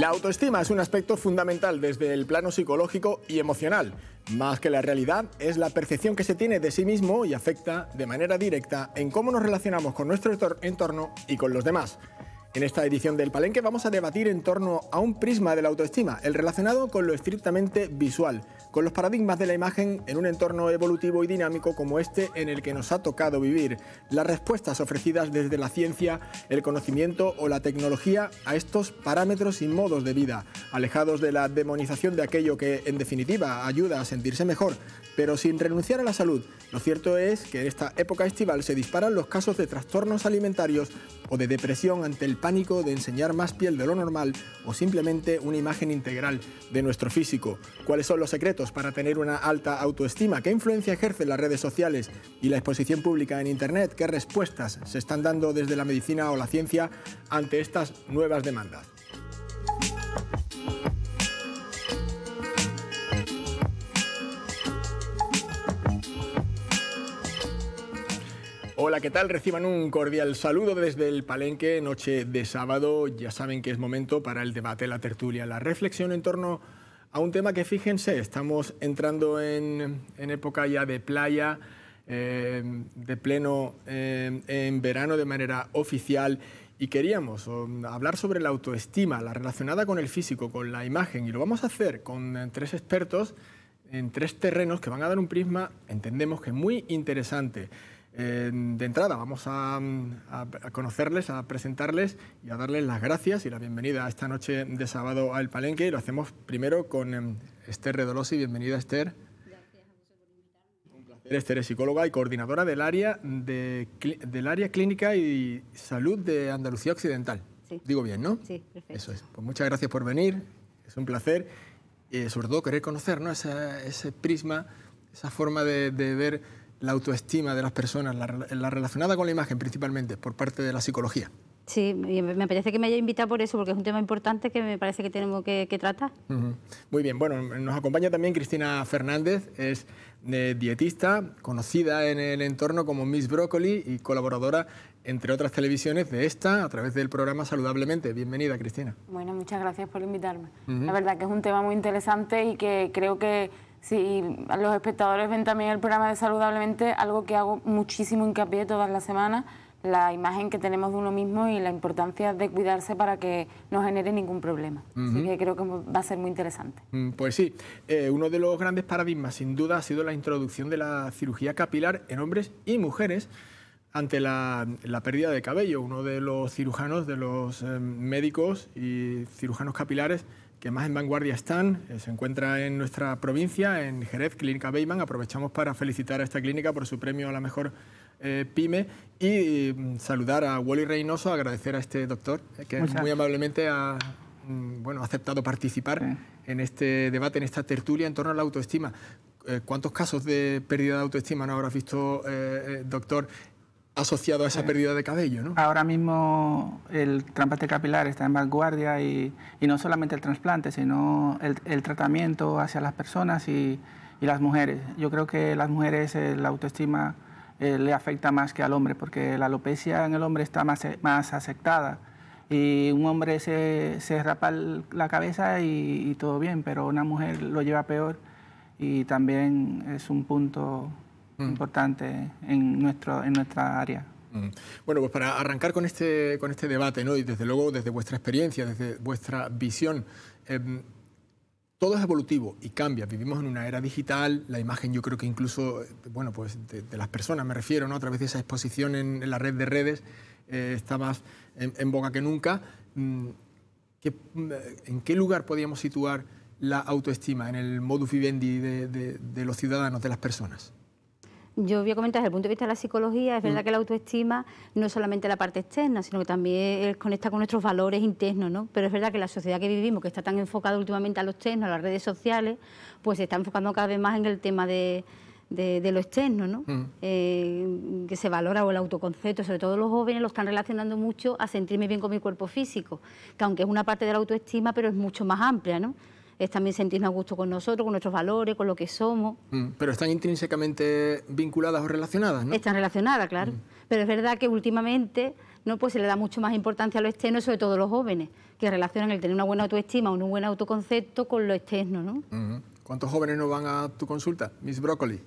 La autoestima es un aspecto fundamental desde el plano psicológico y emocional. Más que la realidad, es la percepción que se tiene de sí mismo y afecta de manera directa en cómo nos relacionamos con nuestro entorno y con los demás. En esta edición del Palenque vamos a debatir en torno a un prisma de la autoestima, el relacionado con lo estrictamente visual, con los paradigmas de la imagen en un entorno evolutivo y dinámico como este en el que nos ha tocado vivir, las respuestas ofrecidas desde la ciencia, el conocimiento o la tecnología a estos parámetros y modos de vida, alejados de la demonización de aquello que en definitiva ayuda a sentirse mejor, pero sin renunciar a la salud. Lo cierto es que en esta época estival se disparan los casos de trastornos alimentarios o de depresión ante el pánico de enseñar más piel de lo normal o simplemente una imagen integral de nuestro físico? ¿Cuáles son los secretos para tener una alta autoestima? ¿Qué influencia ejercen las redes sociales y la exposición pública en Internet? ¿Qué respuestas se están dando desde la medicina o la ciencia ante estas nuevas demandas? ¿qué tal? Reciban un cordial saludo desde el Palenque, noche de sábado. Ya saben que es momento para el debate, la tertulia, la reflexión en torno a un tema que, fíjense, estamos entrando en, época ya de playa, eh, de pleno eh, en verano de manera oficial. Y queríamos um, hablar sobre la autoestima, la relacionada con el físico, con la imagen. Y lo vamos a hacer con eh, tres expertos en tres terrenos que van a dar un prisma, entendemos que muy interesante. Eh, de entrada, vamos a, conocerles, a presentarles y a darles las gracias y la bienvenida a esta noche de sábado al Palenque. lo hacemos primero con em, Esther Redolosi. Bienvenida, Esther. Esther es psicóloga y coordinadora del área, del área clínica y salud de Andalucía Occidental. Digo bien, ¿no? Sí, perfecto. Eso es. Pues muchas gracias por venir. Es un placer. Eh, sobre todo querer conocer ese, prisma, esa forma de ver la autoestima de las personas, la, relacionada con la imagen principalmente, por parte de la psicología. Sí, me parece que me haya invitado por eso, porque es un tema importante que me parece que tenemos que, tratar. Muy bien, bueno, nos acompaña también Cristina Fernández, es eh, dietista, conocida en el entorno como Miss Broccoli y colaboradora, entre otras televisiones, de esta a través del programa Saludablemente. Bienvenida, Cristina. Bueno, muchas gracias por invitarme. La verdad que es un tema muy interesante y que creo que Sí, los espectadores ven también el programa de Saludablemente, algo que hago muchísimo hincapié todas las semanas, la imagen que tenemos de uno mismo y la importancia de cuidarse para que no genere ningún problema. Así que creo que va a ser muy interesante. Mm, pues sí, eh, uno de los grandes paradigmas sin duda ha sido la introducción de la cirugía capilar en hombres y mujeres ante la, pérdida de cabello. Uno de los cirujanos, de los eh, médicos y cirujanos capilares, que más en vanguardia están. Eh, se encuentra en nuestra provincia, en Jerez, Clínica Beyman. Aprovechamos para felicitar a esta clínica por su premio a la mejor eh, pyme y mm, saludar a Wally Reynoso, agradecer a este doctor eh, que muy amablemente mm, ha aceptado participar en este debate, en esta tertulia en torno a la autoestima. ¿Cuántos casos de pérdida de autoestima no habrás visto, doctor, asociado a esa pérdida de cabello, ¿no? Ahora mismo el trasplante capilar está en vanguardia y, no solamente el trasplante, sino el, tratamiento hacia las personas y, las mujeres. Yo creo que las mujeres eh, la autoestima eh, le afecta más que al hombre, porque la alopecia en el hombre está más, más aceptada. Y un hombre se, se rapa la cabeza y, y todo bien, pero una mujer lo lleva peor y también es un punto importante en, nuestro, en nuestra área. Bueno, pues para arrancar con este, con este debate, ¿no? y desde luego desde vuestra experiencia, desde vuestra visión, em, todo es evolutivo y cambia. Vivimos en una era digital, la imagen yo creo que incluso, eh, bueno, pues de, las personas me refiero, ¿no? a través de esa exposición en, la red de redes eh, está más en, Boca que nunca. Mm, mm, ¿En qué lugar podíamos situar la autoestima en el modus vivendi de los ciudadanos, de las personas? yo voy a comentar desde el punto de vista de la psicología, es verdad mm. que la autoestima no es solamente la parte externa, sino que también conecta con nuestros valores internos, ¿no? Pero es verdad que la sociedad que vivimos, que está tan enfocada últimamente a los externos, a las redes sociales, pues se está enfocando cada vez más en el tema de, lo externo, ¿no? Mm. Eh, que se valora o el autoconcepto, sobre todo los jóvenes lo están relacionando mucho a sentirme bien con mi cuerpo físico, que aunque es una parte de la autoestima, pero es mucho más amplia, ¿no? es también sentirnos a gusto con nosotros, con nuestros valores, con lo que somos. Mm, pero están intrínsecamente vinculadas o relacionadas, ¿no? Están relacionadas, claro. Mm. Pero es verdad que últimamente no pues se le da mucho más importancia a lo externo, sobre todo los jóvenes, que relacionan el tener una buena autoestima, ...o un buen autoconcepto con lo externo, ¿no? ¿Cuántos jóvenes no van a tu consulta, Miss Broccoli?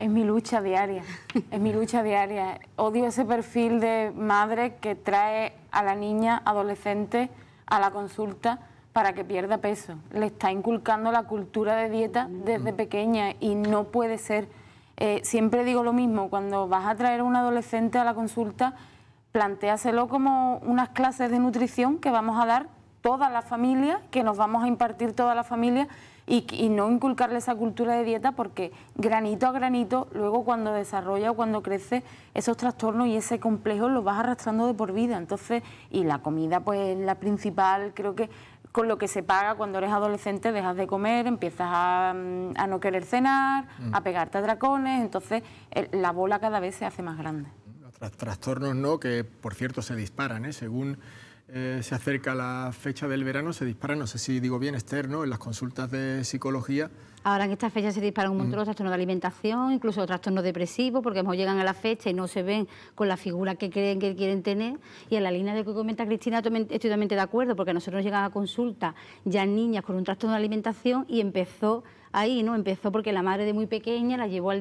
Es mi lucha diaria, es mi lucha diaria. Odio ese perfil de madre que trae a la niña adolescente a la consulta para que pierda peso. Le está inculcando la cultura de dieta mm. desde pequeña y no puede ser. Eh, siempre digo lo mismo, cuando vas a traer a un adolescente a la consulta, planteaselo como unas clases de nutrición que vamos a dar toda la familia, que nos vamos a impartir toda la familia y, no inculcarle esa cultura de dieta porque granito a granito, luego cuando desarrolla o cuando crece esos trastornos y ese complejo lo vas arrastrando de por vida. Entonces, y la comida pues la principal, creo que con lo que se paga cuando eres adolescente, dejas de comer, empiezas a, mm, no querer cenar, mm. a pegarte a dracones, entonces la bola cada vez se hace más grande. trastornos no, que por cierto se disparan, ¿eh? según eh, se acerca la fecha del verano, se dispara, no sé si digo bien, externo, en las consultas de psicología. Ahora en esta fecha se disparan un montón los mm. trastornos de alimentación, incluso trastornos depresivos, porque a llegan a la fecha y no se ven con la figura que creen que quieren tener. Y en la línea de lo que comenta Cristina estoy totalmente de acuerdo, porque nosotros llegan a consulta ya niñas con un trastorno de alimentación y empezó ahí, ¿no? Empezó porque la madre de muy pequeña la llevó al,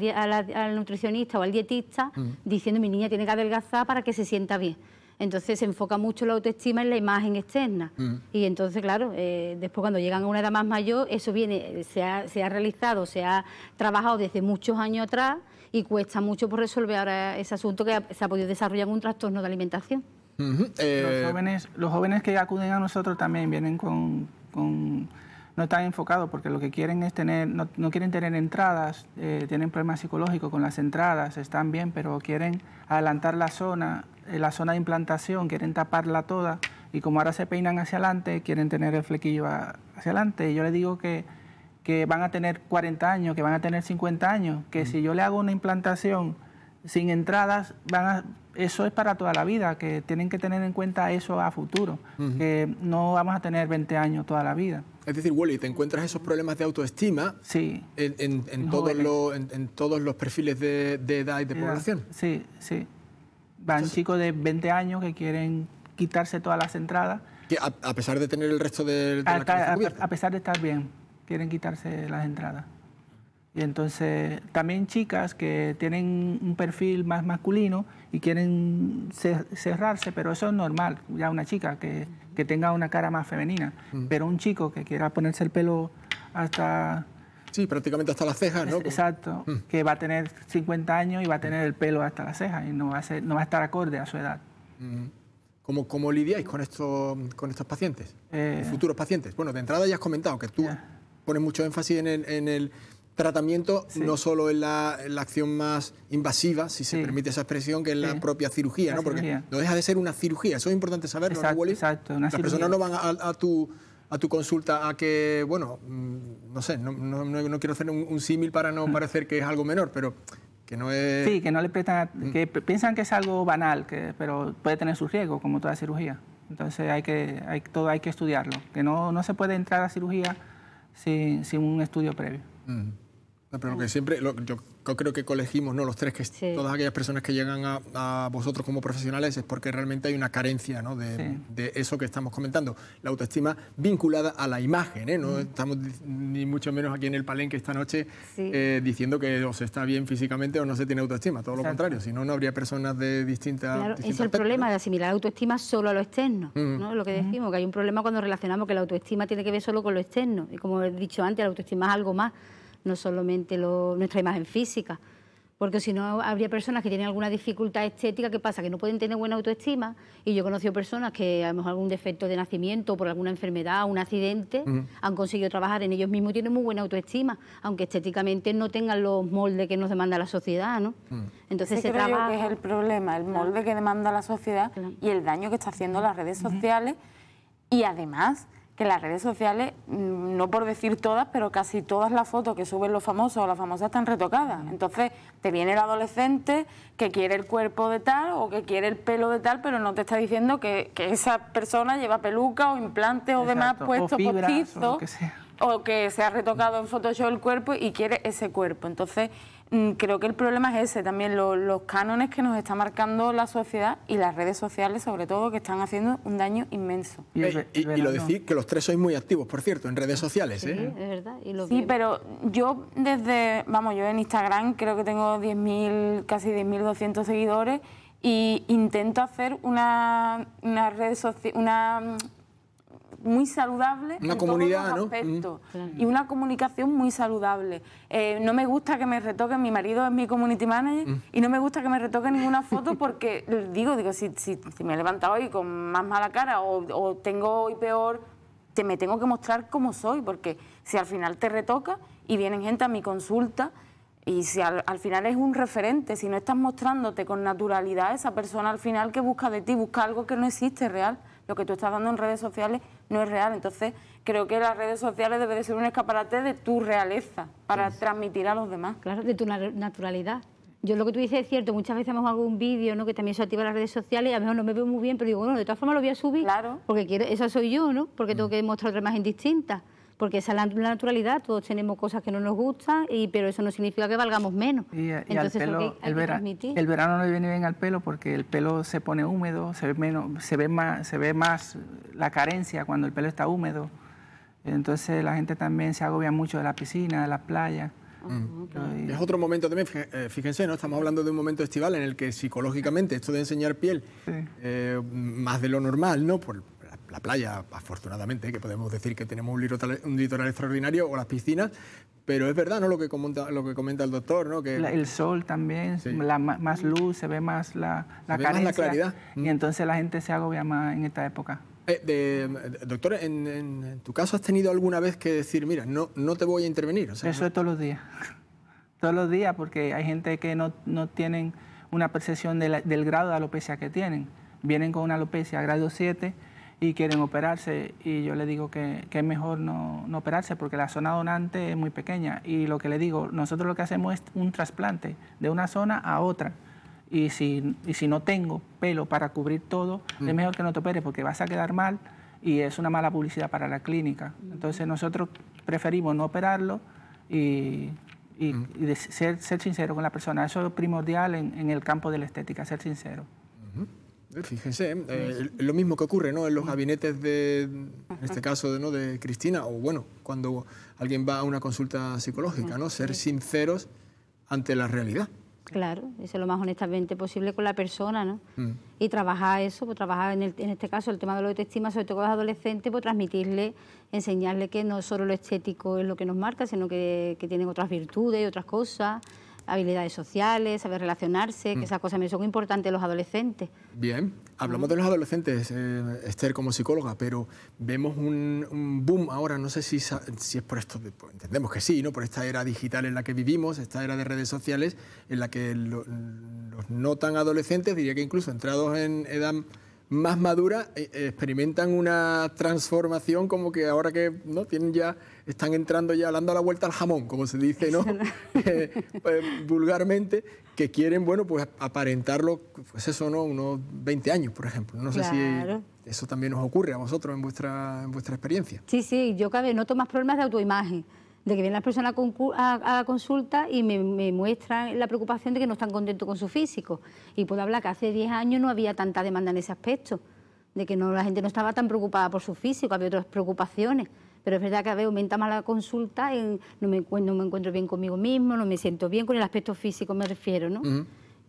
nutricionista o al dietista mm. diciendo mi niña tiene que adelgazar para que se sienta bien. Entonces se enfoca mucho la autoestima en la imagen externa. Mm. Y entonces, claro, eh, después cuando llegan a una edad más mayor, eso viene, se ha, se ha realizado, se ha trabajado desde muchos años atrás y cuesta mucho por resolver ahora ese asunto que se ha podido desarrollar en un trastorno de alimentación. Eh, los, jóvenes, los jóvenes que acuden a nosotros también vienen con no están enfocados porque lo que quieren es tener, no, quieren tener entradas, eh, tienen problemas psicológicos con las entradas, están bien, pero quieren adelantar la zona, eh, la zona de implantación, quieren taparla toda y como ahora se peinan hacia adelante, quieren tener el flequillo hacia adelante. yo les digo que, que van a tener 40 años, que van a tener 50 años, que si yo le hago una implantación sin entradas, van a, eso es para toda la vida, que tienen que tener en cuenta eso a futuro, que no vamos a tener 20 años toda la vida. Es decir, Wally, ¿te encuentras esos problemas de autoestima en, todos, los, en, todos los perfiles de, edad y de población? Sí, sí. Van chicos de 20 años que quieren quitarse todas las entradas. Que a, pesar de tener el resto de, a pesar de estar bien, quieren quitarse las entradas. Y entonces también chicas que tienen un perfil más masculino y quieren cerrarse, pero eso es normal, ya una chica que, tenga una cara más femenina, mm. pero un chico que quiera ponerse el pelo hasta... Sí, prácticamente hasta las cejas, ¿no? Exacto, mm. que va a tener 50 años y va a tener el pelo hasta las cejas y no va a, ser, no va a estar acorde a su edad. Mm. ¿Cómo, lidiáis con, con estos pacientes? Eh. Futuros pacientes. Bueno, de entrada ya has comentado que tú pones mucho énfasis en el tratamiento no solo en la, la, acción más invasiva, si se mm. permite esa expresión, que es la propia cirugía, ¿no? Porque no deja de ser una cirugía, eso es importante saberlo, exacto, ¿no, Wally? Exacto, una Las personas no van a, a, tu, a, tu consulta a que, bueno, mm, no sé, no, no, no quiero hacer un, símil para no mm. parecer que es algo menor, pero que no es... Sí, que no le prestan, que piensan que es algo banal, que, pero puede tener sus riesgos, como toda cirugía. Entonces hay que, hay, todo hay que estudiarlo, que no, no se puede entrar a cirugía sin, sin un estudio previo. Pero ah. que siempre, yo creo que colegimos, ¿no? Los tres, que todas aquellas personas que llegan a, a, vosotros como profesionales es porque realmente hay una carencia, ¿no? De, eso que estamos comentando. La autoestima vinculada a la imagen, ¿eh? No estamos ni mucho menos aquí en el palenque esta noche eh, diciendo que o se está bien físicamente o no se tiene autoestima. Todo lo contrario, si no, no habría personas de distintas. Claro, es el problema de asimilar autoestima solo a lo externo, Lo que decimos, que hay un problema cuando relacionamos que la autoestima tiene que ver solo con lo externo. Y como he dicho antes, la autoestima es algo más no solamente nuestra imagen física. Porque si no, habría personas que tienen alguna dificultad estética, ¿qué pasa? Que no pueden tener buena autoestima. Y yo he conocido personas que a lo algún defecto de nacimiento, por alguna enfermedad, un accidente, han conseguido trabajar en ellos mismos y tienen muy buena autoestima, aunque estéticamente no tengan los moldes que nos demanda la sociedad, ¿no? Entonces Ese se creo que es el problema, el molde que demanda la sociedad y el daño que está haciendo las redes sociales. Y además que las redes sociales, mm, no por decir todas, pero casi todas las fotos que suben los famosos o las famosas están retocadas. Entonces, te viene el adolescente que quiere el cuerpo de tal o que quiere el pelo de tal, pero no te está diciendo que, esa persona lleva peluca o implante o demás puestos O, o que se ha retocado en Photoshop el cuerpo y quiere ese cuerpo. Entonces, Mm, creo que el problema es ese, también los cánones que nos está marcando la sociedad y las redes sociales sobre todo, que están haciendo un daño inmenso. Y, lo decís que los tres sois muy activos, por cierto, en redes sociales. Sí, ¿eh? es verdad. sí, pero yo desde, vamos, yo en Instagram creo que tengo 10.000, casi 10.200 seguidores y intento hacer una, una red social, una mm, muy saludable en comunidad, todos los aspectos mm. y una comunicación muy saludable. Eh, no me gusta que me retoquen, mi marido es mi community manager mm. y no me gusta que me retoquen ninguna foto porque digo, digo, si, si, me he levantado hoy con más mala cara o, tengo hoy peor, te, me tengo que mostrar cómo soy porque si al final te retoca y vienen gente a mi consulta, y si al, final es un referente, si no estás mostrándote con naturalidad, esa persona al final que busca de ti, busca algo que no existe real, lo que tú estás dando en redes sociales no es real. Entonces, creo que las redes sociales deben ser un escaparate de tu realeza para transmitir a los demás. Claro, de tu naturalidad. Yo lo que tú dices es cierto, muchas veces hemos un vídeo, ¿no? Que también se activa las redes sociales y a lo mejor no me veo muy bien, pero digo, bueno, de todas formas lo voy a subir. Claro. Porque quiero, esa soy yo, ¿no? Porque tengo mm. que mostrar otra imagen distinta porque esa es la, naturalidad, todos tenemos cosas que no nos gustan, y, pero eso no significa que valgamos menos. Y, Entonces, el, el, verano no viene bien al pelo porque el pelo se pone húmedo, se ve, menos, se ve, más, se ve más la carencia cuando el pelo está húmedo. Entonces la gente también se agobia mucho de la piscina, de las playas. Mm. Es otro momento también, eh, fíjense, ¿no? Estamos hablando de un momento estival en el que psicológicamente esto de enseñar piel, eh, más de lo normal, ¿no? Por, la playa, afortunadamente, que podemos decir que tenemos un litoral, extraordinario, o las piscinas, pero es verdad, ¿no? Lo que comenta, lo que comenta el doctor, ¿no? Que... el sol también, la, más luz, se ve más la, la, claridad. Y mm. entonces la gente se agobia más en esta época. Eh, eh, doctor, en, tu caso has tenido alguna vez que decir, mira, no, no te voy a intervenir? Eso es todos los días. todos los días, porque hay gente que no, no tienen una percepción del grado de alopecia que tienen. Vienen con una alopecia grado 7 y quieren operarse y yo le digo que, es mejor no, operarse porque la zona donante es muy pequeña y lo que le digo, nosotros lo que hacemos es un trasplante de una zona a otra y si, si no tengo pelo para cubrir todo, mm. es mejor que no te operes porque vas a quedar mal y es una mala publicidad para la clínica. Mm. Entonces nosotros preferimos no operarlo y mm. ser, ser, sincero con la persona. Eso es primordial en, el campo de la estética, ser sincero. Fíjense, eh, lo mismo que ocurre ¿no? en los gabinetes de, en este caso, ¿no? de Cristina, o bueno, cuando alguien va a una consulta psicológica, ¿no? ser sinceros ante la realidad. Claro, y ser lo más honestamente posible con la persona, ¿no? Mm. Y trabajar eso, pues trabajar en, en, este caso el tema de la autoestima, sobre todo con los adolescentes, pues transmitirle, enseñarle que no solo lo estético es lo que nos marca, sino que, que tienen otras virtudes y otras cosas habilidades sociales, saber relacionarse, que mm. esas cosas son importantes los adolescentes. Bien, hablamos de los adolescentes, eh, Esther como psicóloga, pero vemos un, boom ahora, no sé si, si es por esto, pues, entendemos que sí, ¿no? por esta era digital en la que vivimos, esta era de redes sociales, en la que los no tan adolescentes, diría que incluso entrados en edad más maduras eh, eh, experimentan una transformación como que ahora que no tienen ya están entrando ya dando la vuelta al jamón como se dice no eh, pues, vulgarmente que quieren bueno pues aparentarlo pues eso no unos 20 años por ejemplo no sé si eso también os ocurre a vosotros en vuestra en vuestra experiencia sí sí yo cada vez tomas más problemas de autoimagen de que viene las personas a, consulta y me, muestran la preocupación de que no están contentos con su físico. Y puedo hablar que hace 10 años no había tanta demanda en ese aspecto, de que no, la gente no estaba tan preocupada por su físico, había otras preocupaciones. Pero es verdad que a veces aumenta más la consulta, en, no, me, encuentro bien conmigo mismo, no me siento bien con el aspecto físico, me refiero, ¿no?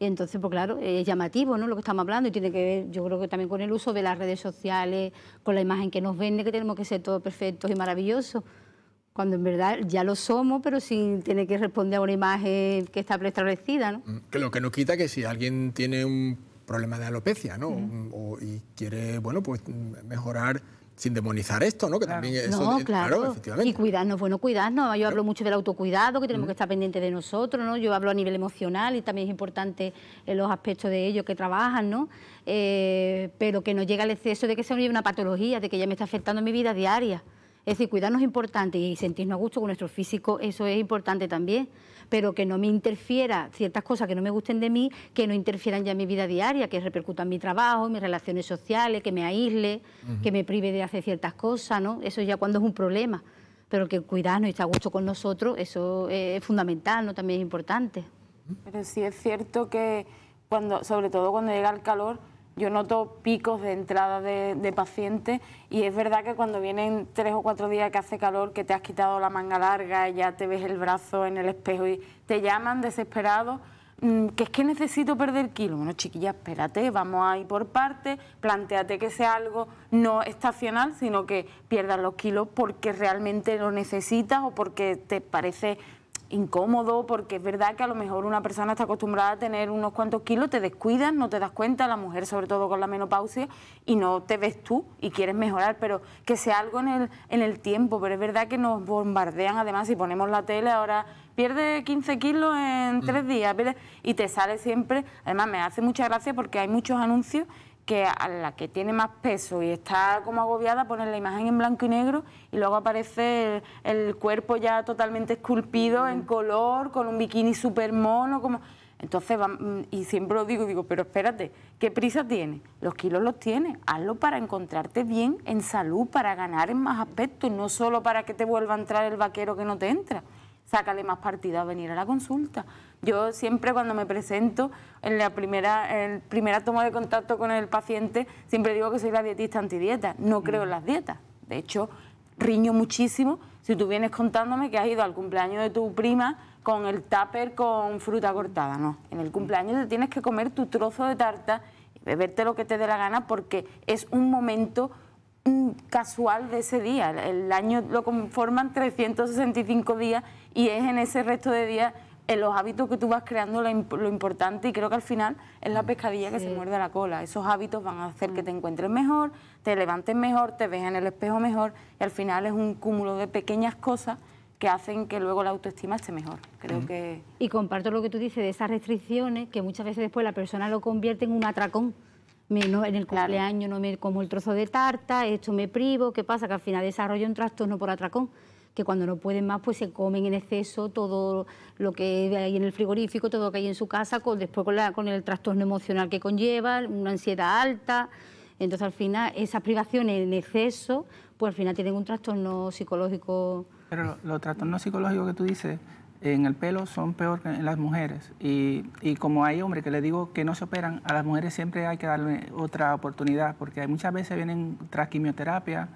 Y entonces, pues claro, es llamativo, ¿no? Lo que estamos hablando y tiene que ver, yo creo que también con el uso de las redes sociales, con la imagen que nos vende, que tenemos que ser todos perfectos y maravillosos cuando en verdad ya lo somos, pero sin tiene que responder a una imagen que está preestablecida. ¿no? Mm, que lo que nos quita que si alguien tiene un problema de alopecia ¿no? Mm, y quiere bueno, pues mejorar sin demonizar esto, ¿no? Que claro. también eso, no, claro. efectivamente. Y cuidarnos, bueno, cuidarnos. Yo hablo mucho del autocuidado, que tenemos que estar pendientes de nosotros, ¿no? Yo hablo a nivel emocional y también es importante eh, los aspectos de ellos que trabajan, ¿no? Eh, pero que no llega al exceso de que se lleve una patología, de que ya me está afectando mi vida diaria. Es decir, cuidarnos es importante y sentirnos a gusto con nuestro físico, eso es importante también, pero que no me interfiera ciertas cosas que no me gusten de mí, que no interfieran ya en mi vida diaria, que repercutan en mi trabajo, mis relaciones sociales, que me aísle, que me prive de hacer ciertas cosas, ¿no? Eso ya cuando es un problema, pero que cuidarnos y estar a gusto con nosotros, eso es fundamental, ¿no? También es importante. Pero sí es cierto que cuando, sobre todo cuando llega el calor, yo noto picos de entrada de, pacientes y es verdad que cuando vienen tres o cuatro días que hace calor, que te has quitado la manga larga, y ya te ves el brazo en el espejo y te llaman desesperado, mm, que es que necesito perder kilo Bueno, chiquilla, espérate, vamos a ir por partes, planteate que sea algo no estacional, sino que pierdas los kilos porque realmente lo necesitas o porque te parece incómodo, porque es verdad que a lo mejor una persona está acostumbrada a tener unos cuantos kilos, te descuidas, no te das cuenta, la mujer sobre todo con la menopausia, y no te ves tú y quieres mejorar, pero que sea algo en el, en el tiempo, pero es verdad que nos bombardean además, si ponemos la tele ahora pierde 15 kilos en mm. tres días, y te sale siempre, además me hace mucha gracia porque hay muchos anuncios que a la que tiene más peso y está como agobiada poner la imagen en blanco y negro y luego aparece el, cuerpo ya totalmente esculpido en color, con un bikini súper mono, como... Entonces, y siempre lo digo, digo, pero espérate, ¿qué prisa tiene? Los kilos los tiene... hazlo para encontrarte bien en salud, para ganar en más aspectos, no solo para que te vuelva a entrar el vaquero que no te entra sácale más partido a venir a la consulta. Yo siempre cuando me presento, en la primera, primera toma de contacto con el paciente, siempre digo que soy la dietista antidieta. No creo en las dietas. De hecho, riño muchísimo si tú vienes contándome que has ido al cumpleaños de tu prima con el tupper con fruta cortada. No, en el cumpleaños te tienes que comer tu trozo de tarta y beberte lo que te dé la gana porque es un momento Mm, casual de ese día. El año lo conforman 365 días y es en ese resto de días en los hábitos que tú vas creando lo importante y creo que al final es la mm, pescadilla que se muerde la cola. Esos hábitos van a hacer que mm. te encuentres mejor, te levantes mejor, te veas en el espejo mejor y al final es un cúmulo de pequeñas cosas que hacen que luego la autoestima esté mejor. Creo que... Y comparto lo que tú dices de esas restricciones que muchas veces después la persona lo convierte en un atracón en el cumpleaños no me como el trozo de tarta, esto me privo, ¿qué pasa? Que al final desarrollo un trastorno por atracón que cuando no pueden más pues se comen en exceso todo lo que hay en el frigorífico, todo lo que hay en su casa, después con, el trastorno emocional que conlleva, una ansiedad alta. Entonces al final esas privaciones en exceso, pues al final tienen un trastorno psicológico. Pero los trastornos psicológicos que tú dices en el pelo son peor que en las mujeres. Y, y como hay hombres que les digo que no se operan, a las mujeres siempre hay que darle otra oportunidad, porque muchas veces vienen tras quimioterapia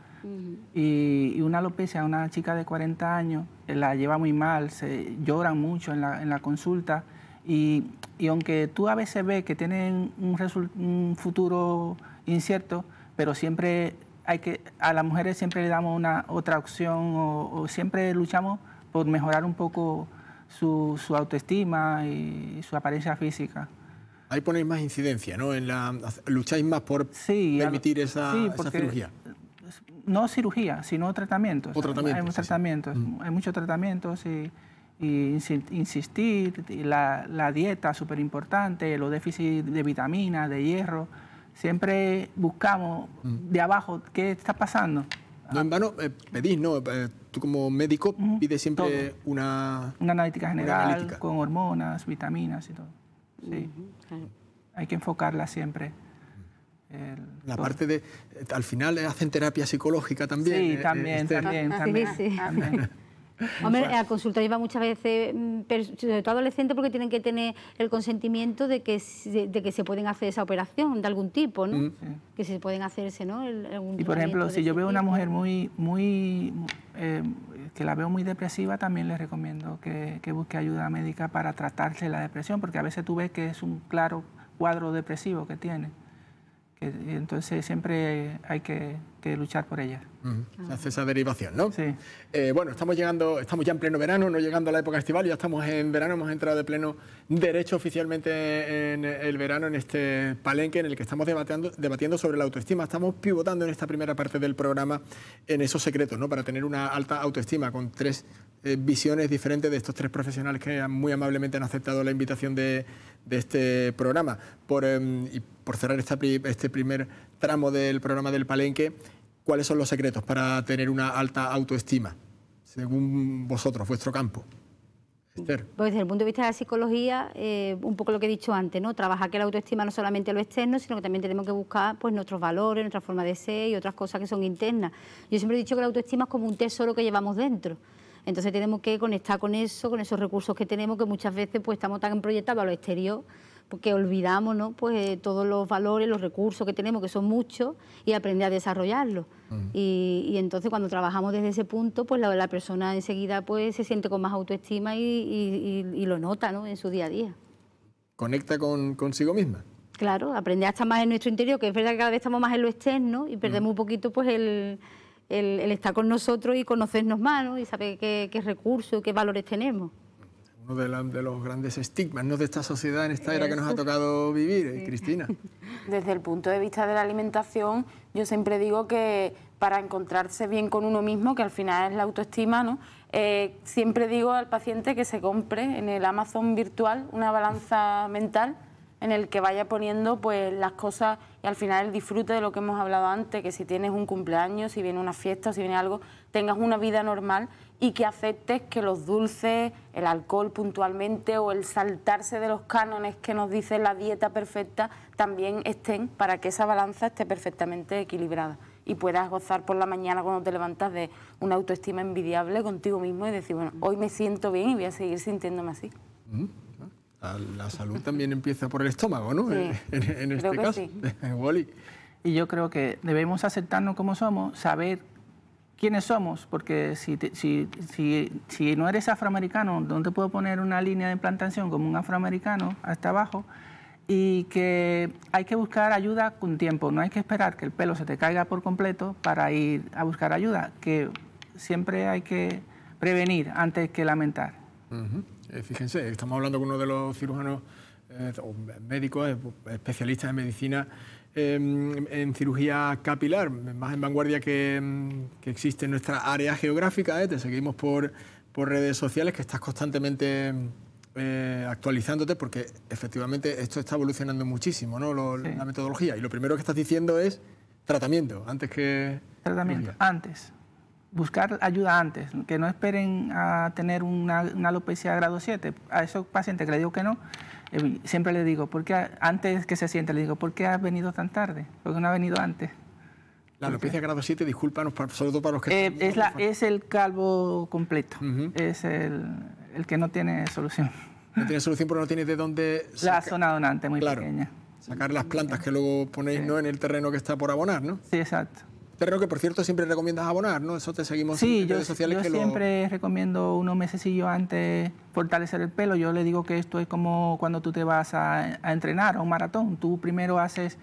y, y, una alopecia, una chica de 40 años, eh, la lleva muy mal, se lloran mucho en la, en la consulta. Y, aunque tú a veces ves que tienen un, futuro incierto, pero siempre hay que, a las mujeres siempre le damos una otra opción o siempre luchamos por mejorar un poco su, autoestima y su apariencia física. Ahí ponéis más incidencia, ¿no? En la, lucháis más por permitir esa, cirugía. No cirugía, sino tratamientos. O tratamientos. Hay, mm. hay muchos tratamientos y, insistir, la, la, dieta súper importante, los déficits de vitaminas, de hierro. Siempre buscamos mm. de abajo qué está pasando. No en vano eh, pedís, ¿no? Eh, tú como médico pides siempre una... Una analítica general con hormonas, vitaminas y todo. Sí. Hay que enfocarla siempre. la parte de... Eh, al final hacen terapia psicológica también. Sí, también, este. también, ah, también, sí, también. Hombre, a consulta va muchas veces, mm, sobre todo adolescente, porque tienen que tener el consentimiento de que, se, pueden hacer esa operación de algún tipo, ¿no? Mm. Que se pueden hacerse, ¿no? El, y por ejemplo, si yo veo a una mujer muy, muy, eh, que la veo muy depresiva, también les recomiendo que, que busque ayuda médica para tratarse la depresión, porque a veces tú ves que es un claro cuadro depresivo que tiene. Eh, entonces siempre hay que, luchar por ellas. Ah. Se hace esa derivación, ¿no? Sí. Eh, bueno, estamos llegando, estamos ya en pleno verano, no llegando a la época estival, ya estamos en verano, hemos entrado de pleno derecho oficialmente en el verano, en este palenque en el que estamos debatiendo, sobre la autoestima. Estamos pivotando en esta primera parte del programa en esos secretos, ¿no? Para tener una alta autoestima con tres eh, visiones diferentes de estos tres profesionales que muy amablemente han aceptado la invitación de, de este programa. Por, em, y por cerrar este primer tramo del programa del Palenque, ¿cuáles son los secretos para tener una alta autoestima, según vosotros, vuestro campo? Esther. Pues desde el punto de vista de la psicología, eh, un poco lo que he dicho antes, ¿no? Trabajar que la autoestima no solamente lo externo, sino que también tenemos que buscar pues, nuestros valores, nuestra forma de ser y otras cosas que son internas. Yo siempre he dicho que la autoestima es como un tesoro que llevamos dentro. Entonces tenemos que conectar con eso, con esos recursos que tenemos, que muchas veces pues estamos tan proyectados a lo exterior porque pues, olvidamos pues, eh, todos los valores, los recursos que tenemos, que son muchos, y aprender a desarrollarlos. Mm. y, entonces cuando trabajamos desde ese punto, pues la, persona enseguida pues, se siente con más autoestima y, lo nota en su día a día. ¿Conecta con, consigo misma? Claro, aprende a estar más en nuestro interior, que es verdad que cada vez estamos más en lo externo y perdemos mm. un poquito pues el el, estar con nosotros y conocernos más ¿no? y saber qué, recursos recursos, qué valores tenemos uno de, los grandes estigmas de esta sociedad en esta era que nos ha tocado vivir, ¿eh, Cristina. Desde el punto de vista de la alimentación, yo siempre digo que para encontrarse bien con uno mismo, que al final es la autoestima, ¿no? Eh, siempre digo al paciente que se compre en el Amazon virtual una balanza mental en el que vaya poniendo pues las cosas y al final el disfrute de lo que hemos hablado antes, que si tienes un cumpleaños, si viene una fiesta, si viene algo, tengas una vida normal y que aceptes que los dulces, el alcohol puntualmente o el saltarse de los cánones que nos dice la dieta perfecta también estén para que esa balanza esté perfectamente equilibrada y puedas gozar por la mañana cuando te levantas de una autoestima envidiable contigo mismo y decir, bueno, hoy me siento bien y voy a seguir sintiéndome así. Mm la, salud también empieza por el estómago, ¿no? en, este caso, Wally. Y yo creo que debemos aceptarnos como somos, saber quiénes somos, porque si, si, no eres afroamericano, ¿dónde puedo poner una línea de implantación como un afroamericano hasta abajo. Y que hay que buscar ayuda con tiempo, no hay que esperar que el pelo se te caiga por completo para ir a buscar ayuda, que siempre hay que prevenir antes que lamentar. Eh, fíjense, estamos hablando con uno de los cirujanos eh, médicos, eh, especialistas en medicina, em, en, cirugía capilar, más en vanguardia que, em, existe en nuestra área geográfica. Te seguimos por, redes sociales que estás constantemente em, actualizándote porque efectivamente esto está evolucionando muchísimo, ¿no? La metodología. Y lo primero que estás diciendo es tratamiento, antes que... Tratamiento, antes buscar ayuda antes, que no esperen a tener una, alopecia grado 7. A esos pacientes que le digo que no, eh, siempre le digo, porque antes que se siente, le digo, ¿por qué has venido tan tarde? ¿Por qué no ha venido antes? La alopecia grado 7, discúlpanos, sobre todo para los que... Eh, es, la, es el calvo completo, es el, que no tiene solución. No tiene solución porque no tiene de dónde... La zona donante muy pequeña. Sacar las plantas que luego ponéis ¿no? en el terreno que está por abonar, ¿no? Sí, exacto. Pero que, por cierto, siempre recomiendas abonar, ¿no? Eso te seguimos en yo, redes sociales. Yo siempre recomiendo unos mesecillos antes fortalecer el pelo. Yo le digo que esto es como cuando tú te vas a, entrenar a un maratón. Tú primero haces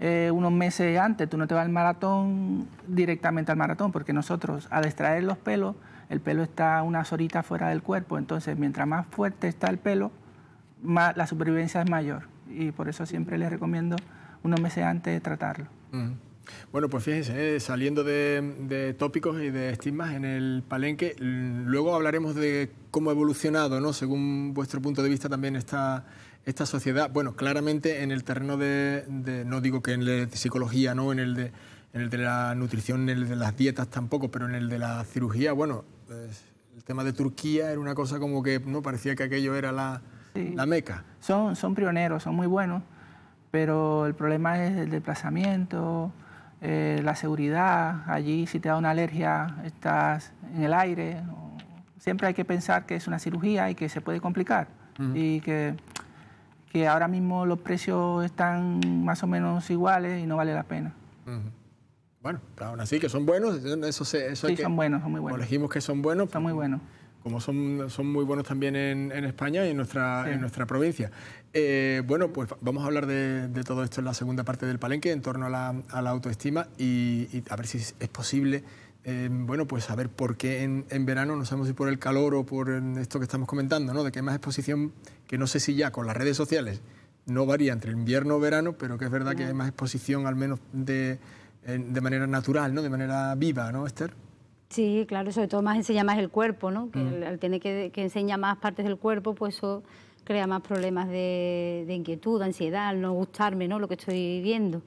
eh, unos meses antes, tú no te vas al maratón directamente al maratón, porque nosotros, al extraer los pelos, el pelo está unas horitas fuera del cuerpo. Entonces, mientras más fuerte está el pelo, más, la supervivencia es mayor. Y por eso siempre les recomiendo unos meses antes de tratarlo. Bueno, pues fíjense, eh, saliendo de, tópicos y de estigmas en el palenque, luego hablaremos de cómo ha evolucionado, ¿no? según vuestro punto de vista, también esta, esta sociedad. Bueno, claramente en el terreno de, no digo que en la psicología, no en el de, en el de la nutrición, en el de las dietas tampoco, pero en el de la cirugía, bueno, el tema de Turquía era una cosa como que no parecía que aquello era la, meca. Son, son pioneros, son muy buenos, pero el problema es el desplazamiento eh, la seguridad, allí si te da una alergia estás en el aire. Siempre hay que pensar que es una cirugía y que se puede complicar y que, que, ahora mismo los precios están más o menos iguales y no vale la pena. Bueno, aún así que son buenos, eso, eso sí, son buenos, son muy buenos. Elegimos que son buenos. Son muy pues, buenos como son, son muy buenos también en, España y nuestra, en nuestra provincia. Eh, bueno, pues vamos a hablar de, todo esto en la segunda parte del palenque, en torno a la, autoestima y, a ver si es posible, em, bueno, pues saber por qué en, verano, no sabemos si por el calor o por esto que estamos comentando, ¿no? De que hay más exposición, que no sé si ya con las redes sociales no varía entre invierno o verano, pero que es verdad que hay más exposición, al menos de, manera natural, ¿no? De manera viva, ¿no, Esther? Sí, claro, sobre todo más enseña más el cuerpo, ¿no? Que mm. que, enseñar más partes del cuerpo, pues eso crea más problemas de, inquietud, ansiedad, no gustarme, ¿no? Lo que estoy viendo. Mm.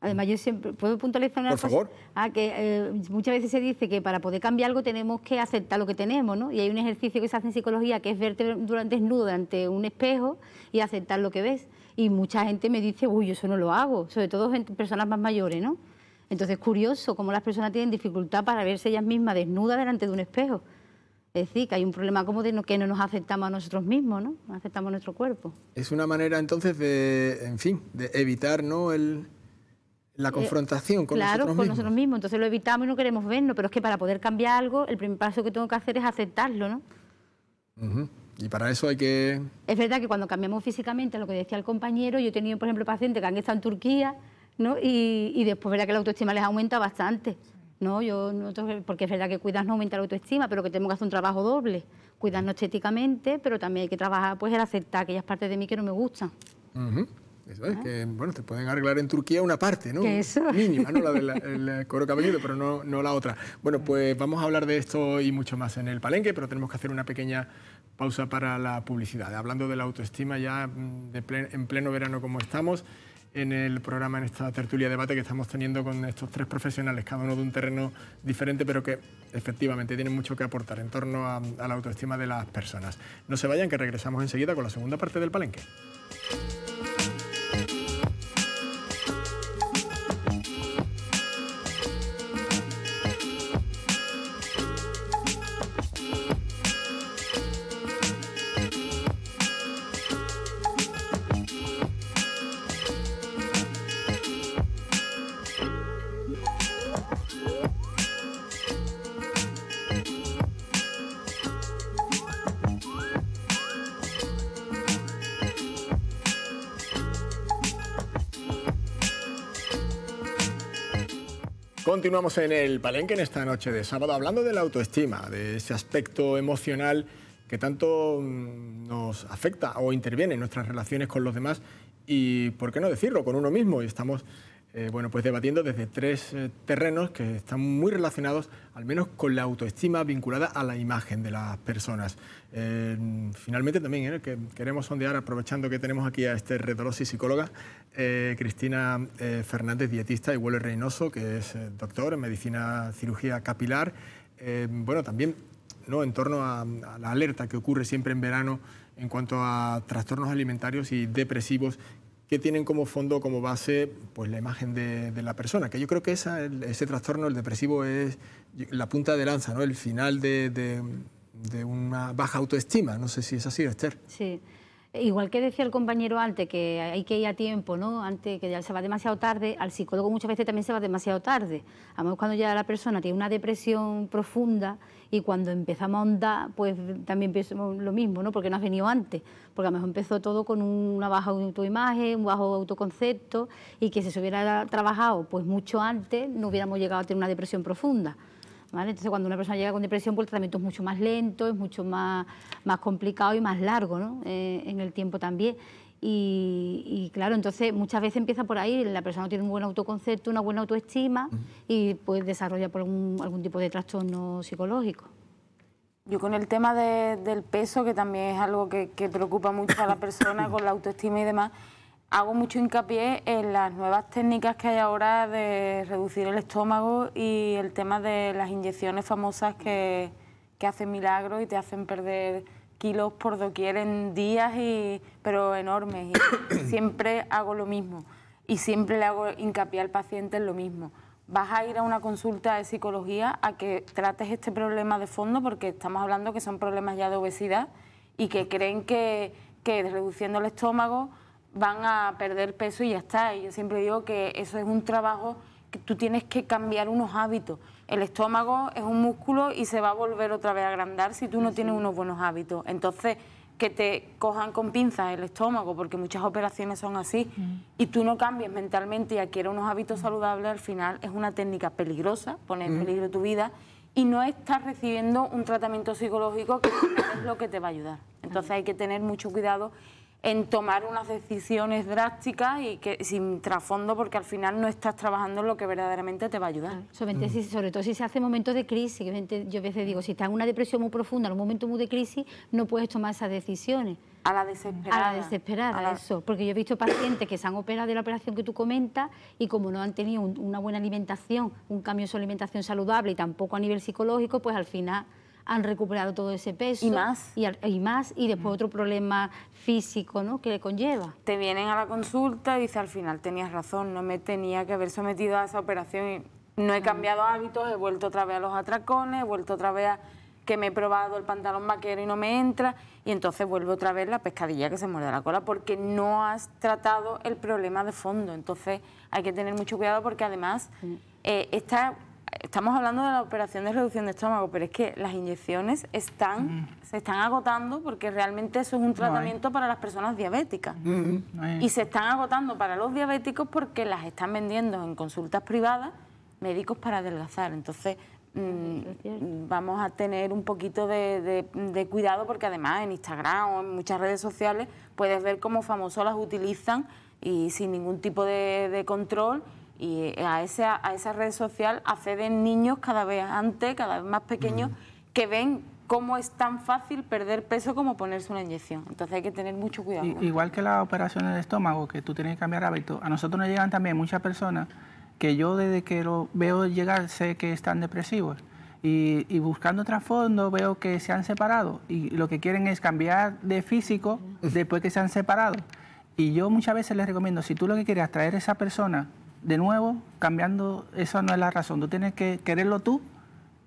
Además, yo siempre puedo puntualizar una Por cosa? favor. Ah, que eh, muchas veces se dice que para poder cambiar algo tenemos que aceptar lo que tenemos, ¿no? Y hay un ejercicio que se hace en psicología que es verte durante desnuda ante un espejo y aceptar lo que ves. Y mucha gente me dice, uy, yo eso no lo hago, sobre todo en personas más mayores, ¿no? Entonces es curioso cómo las personas tienen dificultad para verse ellas mismas desnudas delante de un espejo. Es decir, que hay un problema de no que no nos aceptamos a nosotros mismos, ¿no? No aceptamos nuestro cuerpo. Es una manera entonces de, en fin, de evitar, ¿no? la eh, confrontación con nosotros mismos. Claro, con nosotros mismos. Entonces lo evitamos y no queremos vernos, pero es que para poder cambiar algo, el primer paso que tengo que hacer es aceptarlo, ¿no? Y para eso hay que... Es verdad que cuando cambiamos físicamente, lo que decía el compañero, yo he tenido, por ejemplo, pacientes que han estado en Turquía, ¿no? Y, y después verá que la autoestima les aumenta bastante. No, yo no porque es verdad que no aumenta la autoestima, pero que tengo que hacer un trabajo doble, cuidarnos estéticamente, pero también hay que trabajar pues el aceptar aquellas partes de mí que no me gustan. Eso es, ¿Ah? que bueno, te pueden arreglar en Turquía una parte, ¿no? Mínima, ¿no? La del coro cabelludo, pero no, no la otra. Bueno, pues vamos a hablar de esto y mucho más en el palenque, pero tenemos que hacer una pequeña pausa para la publicidad. Hablando de la autoestima ya mm, en pleno verano como estamos, en el programa, en esta tertulia debate que estamos teniendo con estos tres profesionales, cada uno de un terreno diferente, pero que efectivamente tienen mucho que aportar en torno a, a la autoestima de las personas. No se vayan, que regresamos enseguida con la segunda parte del palenque. Continuamos en el palenque en esta noche de sábado hablando de la autoestima, de ese aspecto emocional que tanto mm, nos afecta o interviene en nuestras relaciones con los demás y, ¿por qué no decirlo?, con uno mismo. Y estamos eh, bueno, pues debatiendo desde tres eh, terrenos que están muy relacionados, al menos con la autoestima vinculada a la imagen de las personas. Eh, finalmente también que queremos sondear, aprovechando que tenemos aquí a este y psicóloga, Cristina Fernández, dietista, y Waller Reynoso, que es doctor en medicina cirugía capilar. bueno, también ¿no? en torno a la alerta que ocurre siempre en verano en cuanto a trastornos alimentarios y depresivos que tienen como fondo, como base, pues la imagen de, la persona, que yo creo que esa, ese trastorno, el depresivo, es la punta de lanza, ¿no? el final de, una baja autoestima. No sé si es así, Esther. Sí. Igual que decía el compañero antes, que hay que ir a tiempo, ¿no? Antes que ya se va demasiado tarde, al psicólogo muchas veces también se va demasiado tarde. a mejor cuando ya la persona tiene una depresión profunda y cuando empezamos a andar... pues también pensamos lo mismo, ¿no? Porque no has venido antes, porque a lo mejor empezó todo con una baja autoimagen, un bajo autoconcepto, y que si se hubiera trabajado pues mucho antes, no hubiéramos llegado a tener una depresión profunda. ¿Vale? Entonces, cuando una persona llega con depresión, pues el tratamiento es mucho más lento, es mucho más, más complicado y más largo ¿no? Eh, en el tiempo también. Y, claro, entonces muchas veces empieza por ahí, la persona no tiene un buen autoconcepto, una buena autoestima y pues desarrolla algún, algún, tipo de trastorno psicológico. Yo con el tema del peso, que también es algo que, que preocupa mucho a la persona con la autoestima y demás, hago mucho hincapié en las nuevas técnicas que hay ahora de reducir el estómago y el tema de las inyecciones famosas que, que hacen milagros y te hacen perder kilos por doquier en días, y, pero enormes. Y siempre hago lo mismo y siempre le hago hincapié al paciente en lo mismo. Vas a ir a una consulta de psicología a que trates este problema de fondo porque estamos hablando que son problemas ya de obesidad y que creen que, que reduciendo el estómago van a perder peso y ya está. Y yo siempre digo que eso es un trabajo tú tienes que cambiar unos hábitos. El estómago es un músculo y se va a volver otra vez a agrandar si tú no tienes unos buenos hábitos. Entonces, que te cojan con pinzas el estómago, porque muchas operaciones son así, y tú no cambies mentalmente y adquieres unos hábitos saludables, al final es una técnica peligrosa, pone en peligro tu vida, y no estás recibiendo un tratamiento psicológico que es lo que te va a ayudar. Entonces hay que tener mucho cuidado en tomar unas decisiones drásticas y que sin trasfondo porque al final no estás trabajando en lo que verdaderamente te va a ayudar. Sobre, sobre todo si se hace en momentos de crisis, yo a veces digo, si estás en una depresión muy profunda, en un momento muy de crisis, no puedes tomar esas decisiones. A la desesperada. A la desesperada, eso. Porque yo he visto pacientes que se han operado de la operación que tú comentas y como no han tenido una buena alimentación, un cambio en su alimentación saludable y tampoco a nivel psicológico, pues al final han recuperado todo ese peso. Y más. Y, más, y después otro problema físico ¿no? que le conlleva. Te vienen a la consulta y dice al final tenías razón, no me tenía que haber sometido a esa operación y no he cambiado hábitos, he vuelto otra vez a los atracones, he vuelto otra vez a que me he probado el pantalón vaquero y no me entra, y entonces vuelvo otra vez la pescadilla que se muerde la cola, porque no has tratado el problema de fondo. Entonces hay que tener mucho cuidado porque además eh, está estamos hablando de la operación de reducción de estómago, pero es que las inyecciones están, mm. se están agotando porque realmente eso es un tratamiento para las personas diabéticas. Mm, y se están agotando para los diabéticos porque las están vendiendo en consultas privadas médicos para adelgazar. Entonces, mm, vamos a tener un poquito de, cuidado porque además en Instagram o en muchas redes sociales puedes ver cómo famosos las utilizan y sin ningún tipo de control y a esa, a esa red social acceden niños cada vez antes, cada vez más pequeños, mm. que ven cómo es tan fácil perder peso como ponerse una inyección. Entonces hay que tener mucho cuidado. igual que las operaciones del estómago, que tú tienes que cambiar hábitos, a nosotros nos llegan también muchas personas que yo desde que lo veo llegar sé que están depresivos. Y, y, buscando trasfondo veo que se han separado y lo que quieren es cambiar de físico mm. después que se han separado. Y yo muchas veces les recomiendo, si tú lo que quieres es atraer a esa persona de nuevo, cambiando, esa no es la razón. Tú tienes que quererlo tú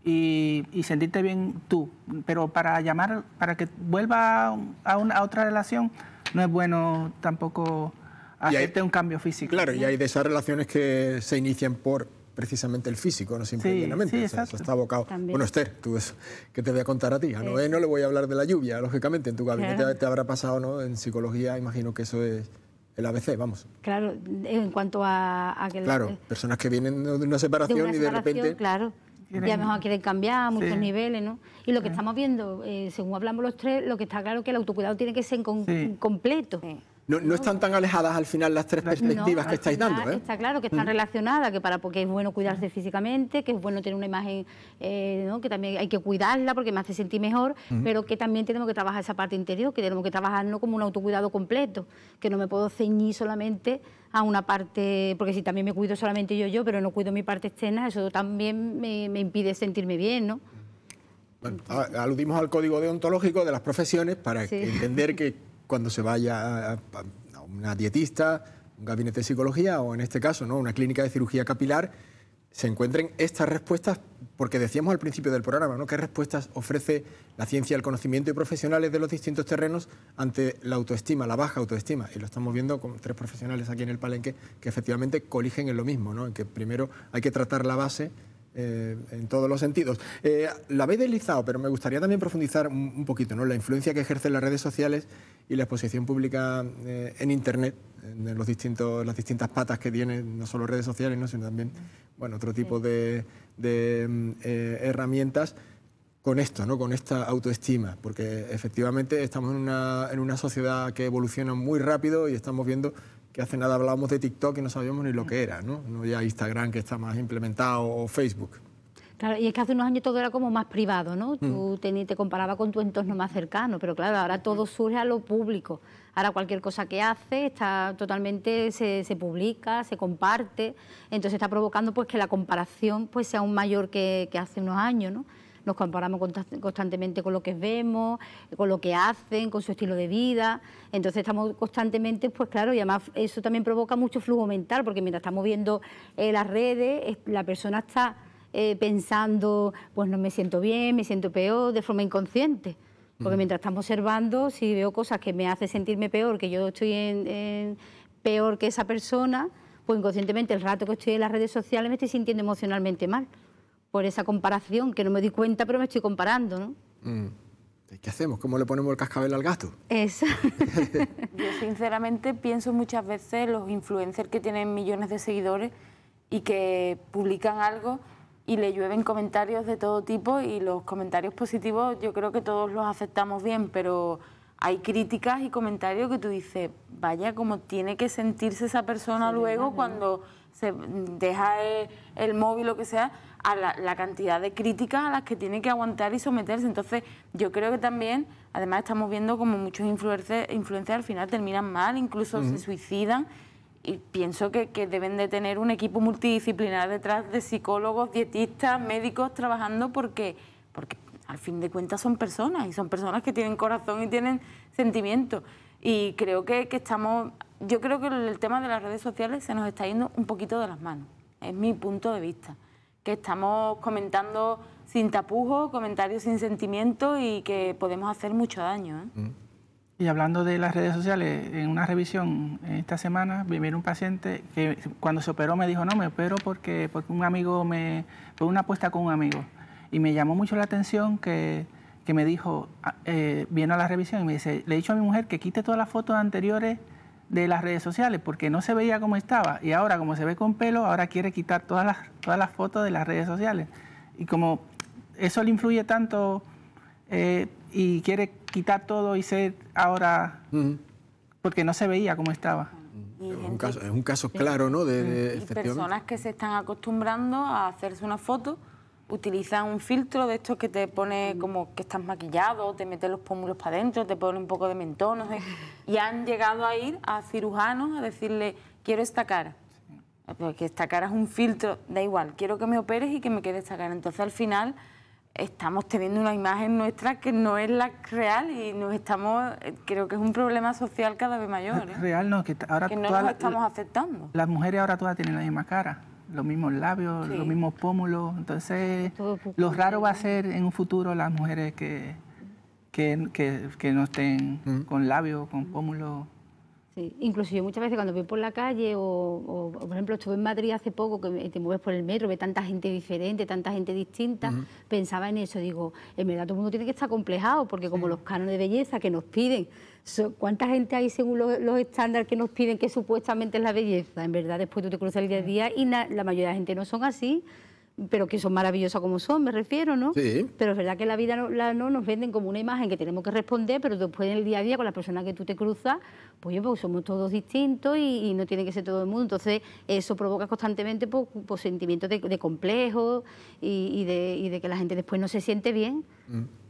y, sentirte bien tú. Pero para llamar, para que vuelva a, una, a otra relación, no es bueno tampoco hacerte un cambio físico. Claro, y hay de esas relaciones que se inician por precisamente el físico, no simplemente eso está abocado. Bueno, Esther, tú eso que te voy a contar a ti. A Noé no le voy a hablar de la lluvia, lógicamente. En tu gabinete te, habrá pasado, ¿no? En psicología, imagino que eso es el ABC, vamos. Claro, en cuanto a, que... Claro, personas que vienen de una separación, y de repente... Claro, ya mejor quieren cambiar a muchos niveles, ¿no? Y lo que estamos viendo, eh, según hablamos los tres, lo que está claro es que el autocuidado tiene que ser completo. No, no, están tan alejadas al final las tres perspectivas que estáis dando. ¿eh? Está claro que están mm. relacionadas, que para porque es bueno mm. cuidarse físicamente, que es bueno tener una imagen eh, que también hay que cuidarla porque me hace sentir mejor, mm. pero que también tenemos que trabajar esa parte interior, que tenemos que trabajar como un autocuidado completo, que no me puedo ceñir solamente a una parte, porque si también me cuido solamente yo, yo, pero no cuido mi parte externa, eso también me, me impide sentirme bien, ¿no? Bueno, aludimos al código deontológico de las profesiones para entender que cuando se vaya a, una dietista, un gabinete de psicología o en este caso ¿no? una clínica de cirugía capilar, se encuentren estas respuestas, porque decíamos al principio del programa, ¿no? ¿Qué respuestas ofrece la ciencia, el conocimiento y profesionales de los distintos terrenos ante la autoestima, la baja autoestima? Y lo estamos viendo con tres profesionales aquí en el Palenque que efectivamente coligen en lo mismo, ¿no? En que primero hay que tratar la base eh, en todos los sentidos. Eh, la habéis deslizado, pero me gustaría también profundizar un, poquito ¿no? la influencia que ejercen las redes sociales y la exposición pública eh, en Internet, en los distintos, las distintas patas que tienen, no solo redes sociales, sino también bueno, otro tipo de, mm, herramientas con esto, con esta autoestima, porque efectivamente estamos en una sociedad que evoluciona muy rápido y estamos viendo que hace nada hablábamos de TikTok y no sabíamos ni lo que era, ¿no? No ya Instagram que está más implementado o Facebook. Claro, y es que hace unos años todo era como más privado, ¿no? Tú mm. te, comparabas con tu entorno más cercano, pero claro, ahora mm. todo surge a lo público. Ahora cualquier cosa que hace está totalmente, se, publica, se comparte, entonces está provocando pues que la comparación pues sea aún mayor que, que hace unos años, ¿no? nos comparamos constantemente con lo que vemos, con lo que hacen, con su estilo de vida. Entonces estamos constantemente, pues claro, y además eso también provoca mucho flujo mental, porque mientras estamos viendo eh, las redes, la persona está eh, pensando, pues no me siento bien, me siento peor, de forma inconsciente. Porque mientras estamos observando, si veo cosas que me hacen sentirme peor, que yo estoy en, peor que esa persona, pues inconscientemente el rato que estoy en las redes sociales me estoy sintiendo emocionalmente mal por esa comparación, que no me di cuenta, pero me estoy comparando, ¿no? Mm. ¿Qué hacemos? ¿Cómo le ponemos el cascabel al gato? Eso. Yo sinceramente pienso muchas veces los influencers que tienen millones de seguidores y que publican algo y le llueven comentarios de todo tipo y los comentarios positivos yo creo que todos los aceptamos bien, pero hay críticas y comentarios que tú dices, vaya, cómo tiene que sentirse esa persona luego cuando se deja el, móvil o que sea a la, cantidad de críticas a las que tiene que aguantar y someterse. Entonces, yo creo que también, además estamos viendo como muchos influencers al final terminan mal, incluso se suicidan y pienso que, deben de tener un equipo multidisciplinar detrás de psicólogos, dietistas, médicos trabajando porque, porque al fin de cuentas son personas y son personas que tienen corazón y tienen sentimiento. Y creo que, que estamos, yo creo que el tema de las redes sociales se nos está yendo un poquito de las manos, es mi punto de vista que estamos comentando sin tapujo, comentarios sin sentimiento y que podemos hacer mucho daño. ¿eh? Mm. Y hablando de las redes sociales, en una revisión esta semana vino un paciente que cuando se operó me dijo, no, me opero porque, porque un amigo me, fue una apuesta con un amigo. Y me llamó mucho la atención que, que me dijo, ah, eh, vino a la revisión y me dice, le he dicho a mi mujer que quite todas las fotos anteriores de las redes sociales porque no se veía como estaba y ahora como se ve con pelo, ahora quiere quitar todas las, todas las fotos de las redes sociales. Y como eso le influye tanto eh, y quiere quitar todo y ser ahora porque no se veía como estaba. Es un, caso, es un caso claro, ¿no? De, este personas que se están acostumbrando a hacerse una foto utilizan un filtro de estos que te pone mm. como que estás maquillado, te mete los pómulos para adentro, te pone un poco de mentón, no sé, y han llegado a ir a cirujanos a decirle, quiero esta cara. Porque pues esta cara es un filtro, da igual, quiero que me operes y que me quede esta cara. Entonces al final estamos teniendo una imagen nuestra que no es la real y nos estamos, eh, creo que es un problema social cada vez mayor. ¿eh? Real no, que ahora no nos estamos aceptando. Las mujeres ahora todas tienen la misma cara los mismos labios, los mismos pómulos. Entonces, lo raro va a ser en un futuro las mujeres que, que, no estén mm. con labios, con pómulos. Sí, yo muchas veces cuando voy por la calle o, por ejemplo, estuve en Madrid hace poco, que te mueves por el metro, ve tanta gente diferente, tanta gente distinta, pensaba en eso, digo, en verdad todo el mundo tiene que estar complejado, porque como los cánones de belleza que nos piden, ¿cuánta gente hay según los, estándares que nos piden que supuestamente es la belleza? En verdad después tú te cruzas el día a día y la mayoría de la gente no son así pero que son maravillosas como son, me refiero, ¿no? Sí. Pero es verdad que la vida no, nos venden como una imagen que tenemos que responder, pero después en el día a día con las personas que tú te cruzas, pues, yo, pues somos todos distintos y, no tiene que ser todo el mundo. Entonces, eso provoca constantemente pues, pues, sentimientos de, complejo y, de, que la gente después no se siente bien.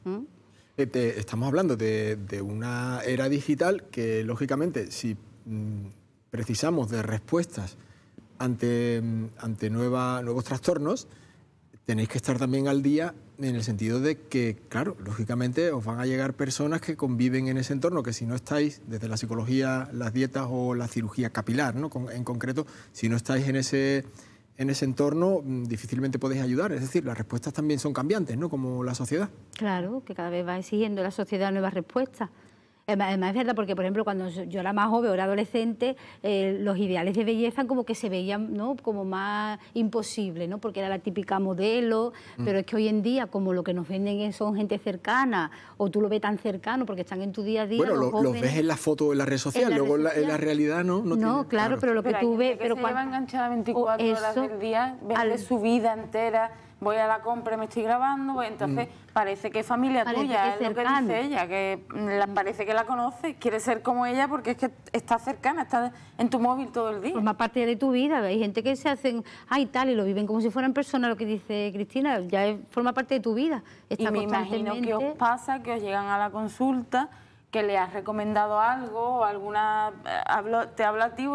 Mm. ¿Mm? Este, estamos hablando de, una era digital que, lógicamente, si mm, precisamos de respuestas ante, nuevos trastornos, tenéis que estar también al día en el sentido de que, claro, lógicamente os van a llegar personas que conviven en ese entorno, que si no estáis, desde la psicología, las dietas o la cirugía capilar, ¿no? en concreto, si no estáis en ese, en ese entorno, mm, difícilmente podéis ayudar. Es decir, las respuestas también son cambiantes, ¿no? Como la sociedad. Claro, que cada vez va exigiendo la sociedad nuevas respuestas. Además es verdad, porque por ejemplo cuando yo era más joven o era adolescente, eh, los ideales de belleza como que se veían ¿no? como más imposible, ¿no? porque era la típica modelo, mm. pero es que hoy en día como lo que nos venden son gente cercana, o tú lo ves tan cercano porque están en tu día a día. Bueno, los, ves en la foto en la red sociales luego En, la, realidad no. No, claro, pero lo que tú ves... Que pero se enganchada 24 horas del día, ves su vida entera voy a la compra y me estoy grabando, pues, entonces mm. parece que es familia tuya, es, lo que dice ella, que la, parece que la conoce, quiere ser como ella porque es que está cercana, está en tu móvil todo el día. Forma parte de tu vida, hay gente que se hacen, ay tal, y lo viven como si fueran personas, lo que dice Cristina, ya forma parte de tu vida. y me imagino que os pasa, que os llegan a la consulta, que le has recomendado algo, alguna, eh, te habla a ti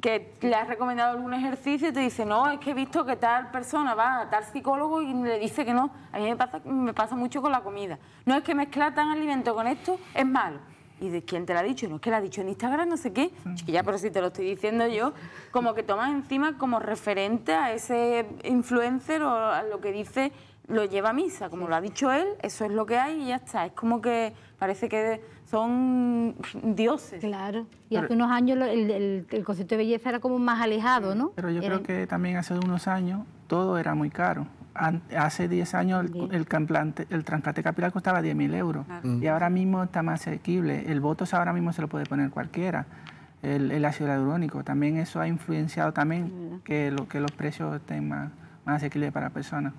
que le has recomendado algún ejercicio y te dice, no, es que he visto que tal persona va a tal psicólogo y le dice que no. A mí me pasa, me pasa mucho con la comida. No es que mezclar tan alimento con esto es malo. ¿Y de quién te lo ha dicho? No, es que lo ha dicho en Instagram, no sé qué. Mm. Que ya, pero si te lo estoy diciendo yo, como que tomas encima como referente a ese influencer o a lo que dice, lo lleva a misa. Como lo ha dicho él, eso es lo que hay y ya está. Es como que parece que son dioses. Claro, y hace unos años el, el, concepto de belleza era como más alejado, ¿no? Pero yo creo que también hace unos años todo era muy caro. Hace 10 años el, el, el trasplante capilar costaba 10.000 euros y ahora mismo está más asequible. El botox ahora mismo se lo puede poner cualquiera. El, el ácido hialurónico, también eso ha influenciado también que, lo, que los precios estén más asequibles para personas.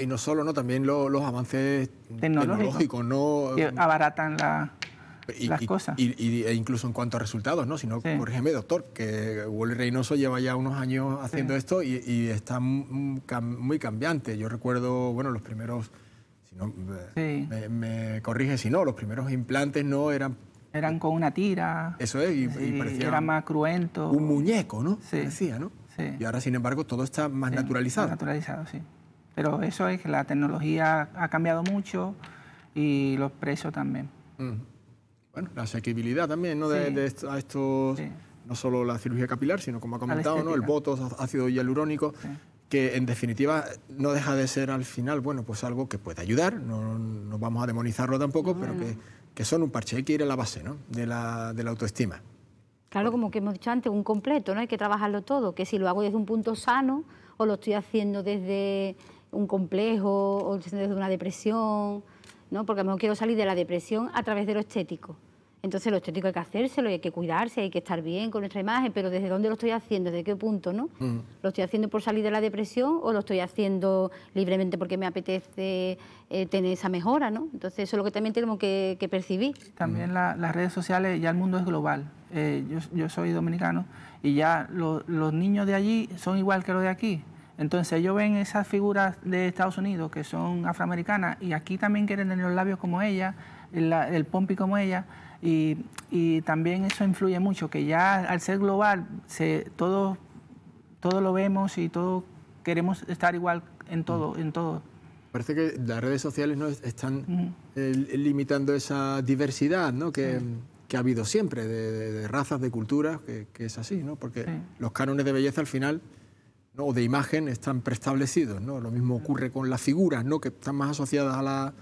y, no solo, ¿no? También los avances tecnológicos, ¿no? abaratan la, y, las cosas. Y, e incluso en cuanto a resultados, ¿no? Si no, corrígeme, doctor, que Wally Reynoso lleva ya unos años haciendo esto y, está muy cambiante. Yo recuerdo, bueno, los primeros... Si no, me, corrige si no, los primeros implantes no eran eran con una tira. Eso es, y, parecía Era más cruento. Un muñeco, ¿no? Sí. ¿no? Y ahora, sin embargo, todo está más naturalizado. naturalizado, sí. Pero eso es que la tecnología ha cambiado mucho y los precios también bueno, la asequibilidad también ¿no? de, no solo la cirugía capilar, sino como ha comentado, ¿no? el botox, ácido hialurónico, que en definitiva no deja de ser al final, bueno, pues algo que puede ayudar, no, vamos a demonizarlo tampoco, pero Que, que, son un parche, hay que ir a la base ¿no? de, la, de la autoestima. Claro, como que hemos dicho antes, un completo, ¿no? Hay que trabajarlo todo, que si lo hago desde un punto sano o lo estoy haciendo desde un complejo o desde una depresión ¿no? Porque a lo mejor quiero salir de la depresión a través de lo estético. Entonces lo estético hay que hacérselo, hay que cuidarse, hay que estar bien con nuestra imagen, pero ¿desde dónde lo estoy haciendo? ¿Desde qué punto? ¿no? Mm. ¿Lo estoy haciendo por salir de la depresión o lo estoy haciendo libremente porque me apetece eh, tener esa mejora? ¿no? Entonces eso es lo que también tenemos que, percibir. También las redes sociales, ya el mundo es global. Eh, yo, yo, soy dominicano y ya los niños de allí son igual que los de aquí. Entonces ellos ven esas figuras de Estados Unidos que son afroamericanas y aquí también quieren tener los labios como ella, el pompi como ella. Y, también eso influye mucho, que ya al ser global, se, todo todo lo vemos y todo queremos estar igual en todo, en todo. Parece que las redes sociales no están limitando esa diversidad, ¿no? Que, que ha habido siempre, de, razas, de culturas, que, es así, ¿no? Porque los cánones de belleza al final o de imagen están preestablecidos. ¿no? Lo mismo ocurre con las figuras, ¿no? que están más asociadas a la,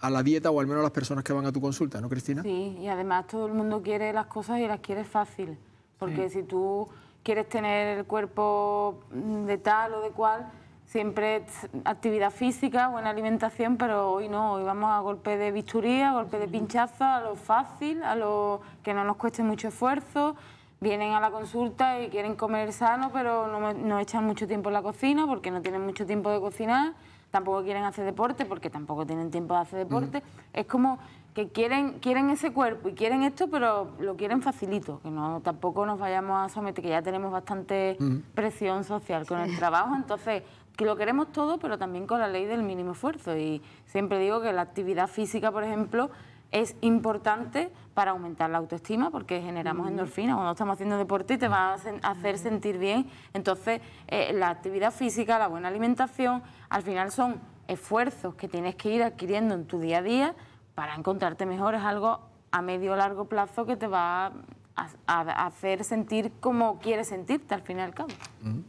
a la dieta o al menos a las personas que van a tu consulta, ¿no, Cristina? Sí, y además todo el mundo quiere las cosas y las quiere fácil, porque si tú quieres tener el cuerpo mm, de tal o de cual, siempre actividad física, buena alimentación, pero hoy no, hoy vamos a golpe de bisturía, a golpe de pinchazo, a lo fácil, a lo que no nos cueste mucho esfuerzo vienen a la consulta y quieren comer sano, pero no, no, echan mucho tiempo en la cocina porque no tienen mucho tiempo de cocinar, tampoco quieren hacer deporte porque tampoco tienen tiempo de hacer deporte. Es como que quieren, quieren ese cuerpo y quieren esto, pero lo quieren facilito, que no tampoco nos vayamos a someter, que ya tenemos bastante presión social con el trabajo, entonces que lo queremos todo, pero también con la ley del mínimo esfuerzo. Y siempre digo que la actividad física, por ejemplo, es importante para aumentar la autoestima porque generamos endorfinas. Cuando estamos haciendo deporte y te va a hacer sentir bien. Entonces, eh, la actividad física, la buena alimentación, al final son esfuerzos que tienes que ir adquiriendo en tu día a día para encontrarte mejor. Es algo a medio o largo plazo que te va a hacer sentir como quieres sentirte al final y cabo.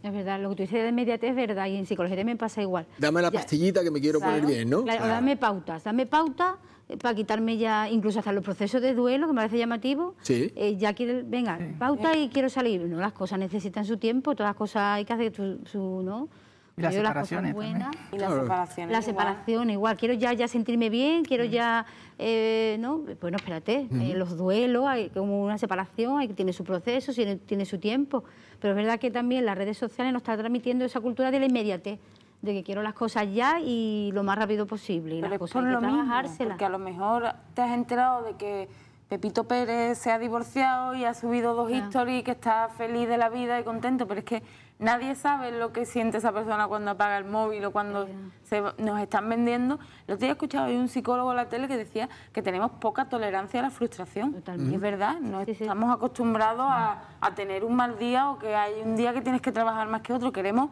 Es verdad, lo que tú dices de inmediato es verdad y en psicología también pasa igual. Dame la pastillita que me quiero poner bien, ¿no? Claro, dame pautas, dame pautas eh, para quitarme ya, incluso hasta los procesos de duelo, que me parece llamativo. Sí. Eh, ya quiero, venga, pauta eh. y quiero salir. No, las cosas necesitan su tiempo, todas las cosas hay que hacer su, ¿no? Y las separaciones. buenas, y las separaciones. La separación, igual. Quiero ya, ya sentirme bien, quiero ya. Eh, no, bueno, espérate. los duelos, hay como una separación, hay, tiene su proceso, tiene, tiene su tiempo. Pero es verdad que también las redes sociales nos están transmitiendo esa cultura de la inmediatez de que quiero las cosas ya y lo más rápido posible. las cosas porque a lo mejor te has enterado de que Pepito Pérez se ha divorciado y ha subido dos historias y que está feliz de la vida y contento, pero es que nadie sabe lo que siente esa persona cuando apaga el móvil o cuando se, nos están vendiendo. Lo día he escuchado hay un psicólogo en la tele que decía que tenemos poca tolerancia a la frustración. Totalmente. es verdad, no estamos acostumbrados a tener un mal día o que hay un día que tienes que trabajar más que otro. Queremos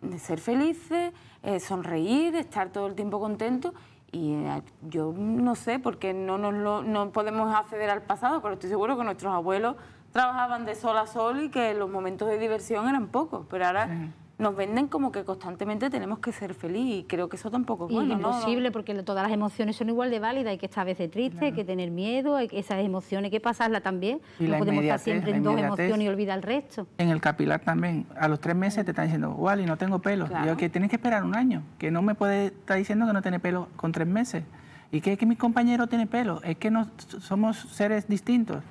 de ser felices, eh, sonreír, estar todo el tiempo contento. Y eh, yo no sé, porque no, nos no podemos acceder al pasado, pero estoy seguro que nuestros abuelos trabajaban de sol a sol y que los momentos de diversión eran pocos, pero ahora nos venden como que constantemente tenemos que ser feliz y creo que eso tampoco es bueno. imposible, porque todas las emociones son igual de válidas, hay que estar a veces triste, hay que tener miedo, esas emociones hay que pasarlas también, no podemos estar siempre en dos emociones y olvidar el resto. En el capilar también, a los tres meses te están diciendo, y no tengo pelo, y yo, que tienes que esperar un año, que no me puede estar diciendo que no tiene pelo con tres meses. Y que es que mi compañero tiene pelo, es que no, somos seres distintos.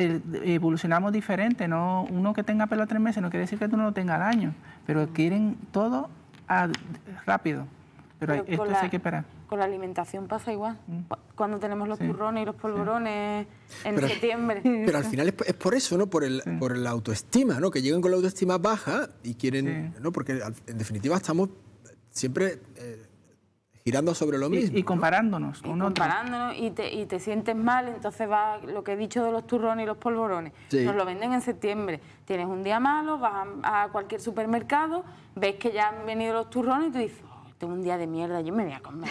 Eh, evolucionamos diferente. No, uno que tenga pelo a tres meses no quiere decir que tú no lo tengas al año, pero quieren todo rápido. Pero, esto hay que esperar. Con la alimentación pasa igual. Mm. Cuando tenemos los turrones y los polvorones en septiembre. Pero al final es, por eso, ¿no? Por, el, por la autoestima, ¿no? Que lleguen con la autoestima baja y quieren. ¿no? Porque en definitiva estamos siempre. Eh, girando sobre lo mismo. Y, comparándonos y Comparándonos y te, y te, sientes mal, entonces va lo que he dicho de los turrones y los polvorones. Nos lo venden en septiembre. Tienes un día malo, vas a, cualquier supermercado, ves que ya han venido los turrones y tú dices, oh, tengo un día de mierda, yo me voy a comer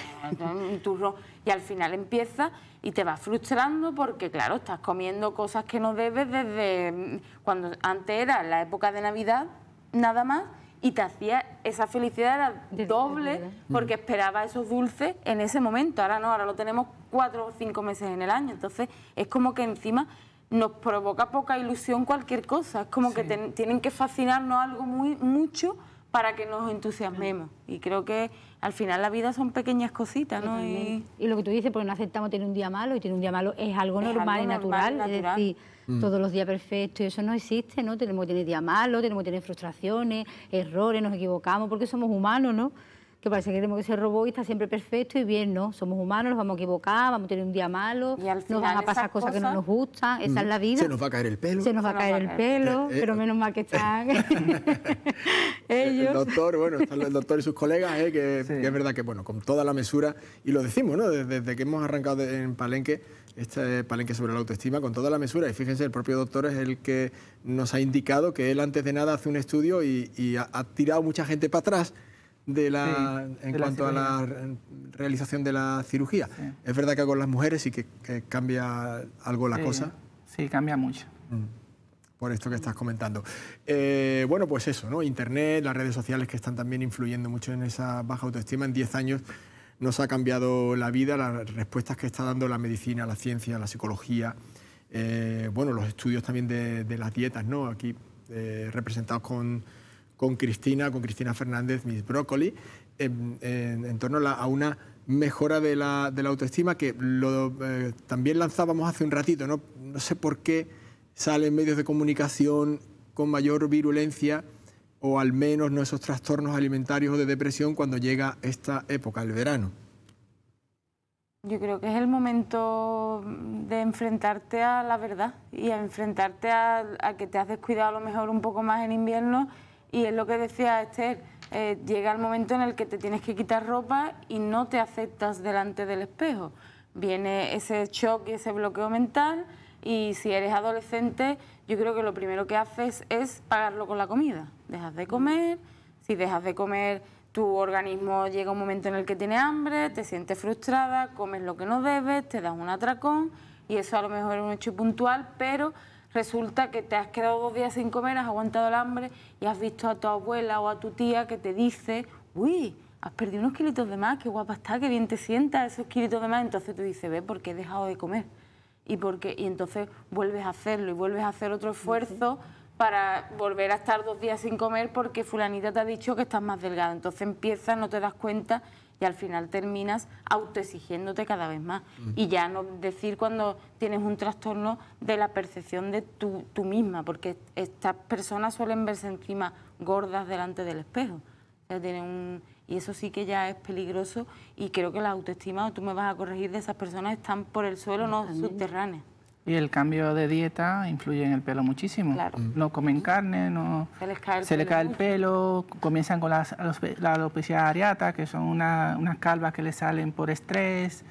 un turrón. Y al final empieza y te vas frustrando porque, claro, estás comiendo cosas que no debes desde cuando antes era la época de Navidad, nada más y te hacía esa felicidad era doble porque esperaba esos dulces en ese momento. Ahora no, ahora lo tenemos cuatro o cinco meses en el año. Entonces es como que encima nos provoca poca ilusión cualquier cosa. Es como que tienen que fascinarnos algo muy mucho para que nos entusiasmemos. Y creo que al final la vida son pequeñas cositas, ¿no? Y, lo que tú dices, porque no aceptamos tener un día malo, y tener un día malo es algo, normal, y natural. Mm. todos los días perfectos, y eso no existe, ¿no? Tenemos que tener días malos, tenemos que tener frustraciones, errores, nos equivocamos, porque somos humanos, ¿no? que parece que tenemos que ser robot siempre perfecto y bien, no, somos humanos, nos vamos a equivocar, vamos a tener un día malo, nos van a pasar cosas, que no nos gustan, esa es mm. la vida. Se nos va a caer el pelo. Se nos va, a, caer el pelo, pero eh, menos mal que eh, están eh. ellos. El doctor, bueno, están el doctor y sus colegas, eh, que, es verdad que, bueno, con toda la mesura, y lo decimos, ¿no? desde que hemos arrancado en Palenque, este palenque sobre la autoestima con toda la mesura. Y fíjense, el propio doctor es el que nos ha indicado que él antes de nada hace un estudio y, ha, tirado mucha gente para atrás de la, en cuanto a la realización de la cirugía. Es verdad que con las mujeres sí que, cambia algo la cosa. Sí, cambia mucho. Mm. por esto que estás comentando. Eh, bueno, pues eso, ¿no? Internet, las redes sociales que están también influyendo mucho en esa baja autoestima. En 10 años nos ha cambiado la vida, las respuestas que está dando la medicina, la ciencia, la psicología, eh, bueno, los estudios también de, las dietas, ¿no? Aquí eh, representados con, con, Cristina, con Cristina Fernández, Miss Broccoli, en, torno a, una mejora de la, autoestima que eh, también lanzábamos hace un ratito, ¿no? No sé por qué salen medios de comunicación con mayor virulencia o al menos no esos trastornos alimentarios o de depresión cuando llega esta época, el verano? Yo creo que es el momento de enfrentarte a la verdad y a enfrentarte a, que te has descuidado a lo mejor un poco más en invierno y es lo que decía Esther, eh, llega el momento en el que te tienes que quitar ropa y no te aceptas delante del espejo. Viene ese shock y ese bloqueo mental y si eres adolescente yo creo que lo primero que haces es pagarlo con la comida dejas de comer, si dejas de comer tu organismo llega un momento en el que tiene hambre, te sientes frustrada, comes lo que no debes, te das un atracón y eso a lo mejor es un hecho puntual, pero resulta que te has quedado dos días sin comer, has aguantado el hambre y has visto a tu abuela o a tu tía que te dice, uy, has perdido unos kilitos de más, qué guapa está, qué bien te sientas esos kilitos de más, entonces tú dices, ve, porque he dejado de comer y, porque, y entonces vuelves a hacerlo y vuelves a hacer otro esfuerzo para volver a estar dos días sin comer porque fulanita te ha dicho que estás más delgada. Entonces empiezas, no te das cuenta y al final terminas autoexigiéndote cada vez más. Mm. Y ya no decir cuando tienes un trastorno de la percepción de tú, misma, porque estas personas suelen verse encima gordas delante del espejo. un, y eso sí que ya es peligroso y creo que la autoestima, o tú me vas a corregir, de esas personas están por el suelo, no, no subterráneas. Y el cambio de dieta influye en el pelo muchísimo. Mm. No comen carne, no, se les cae el, pelo, le cae el pelo, comienzan con las, la alopecia areata, que son unas calvas que le salen por estrés.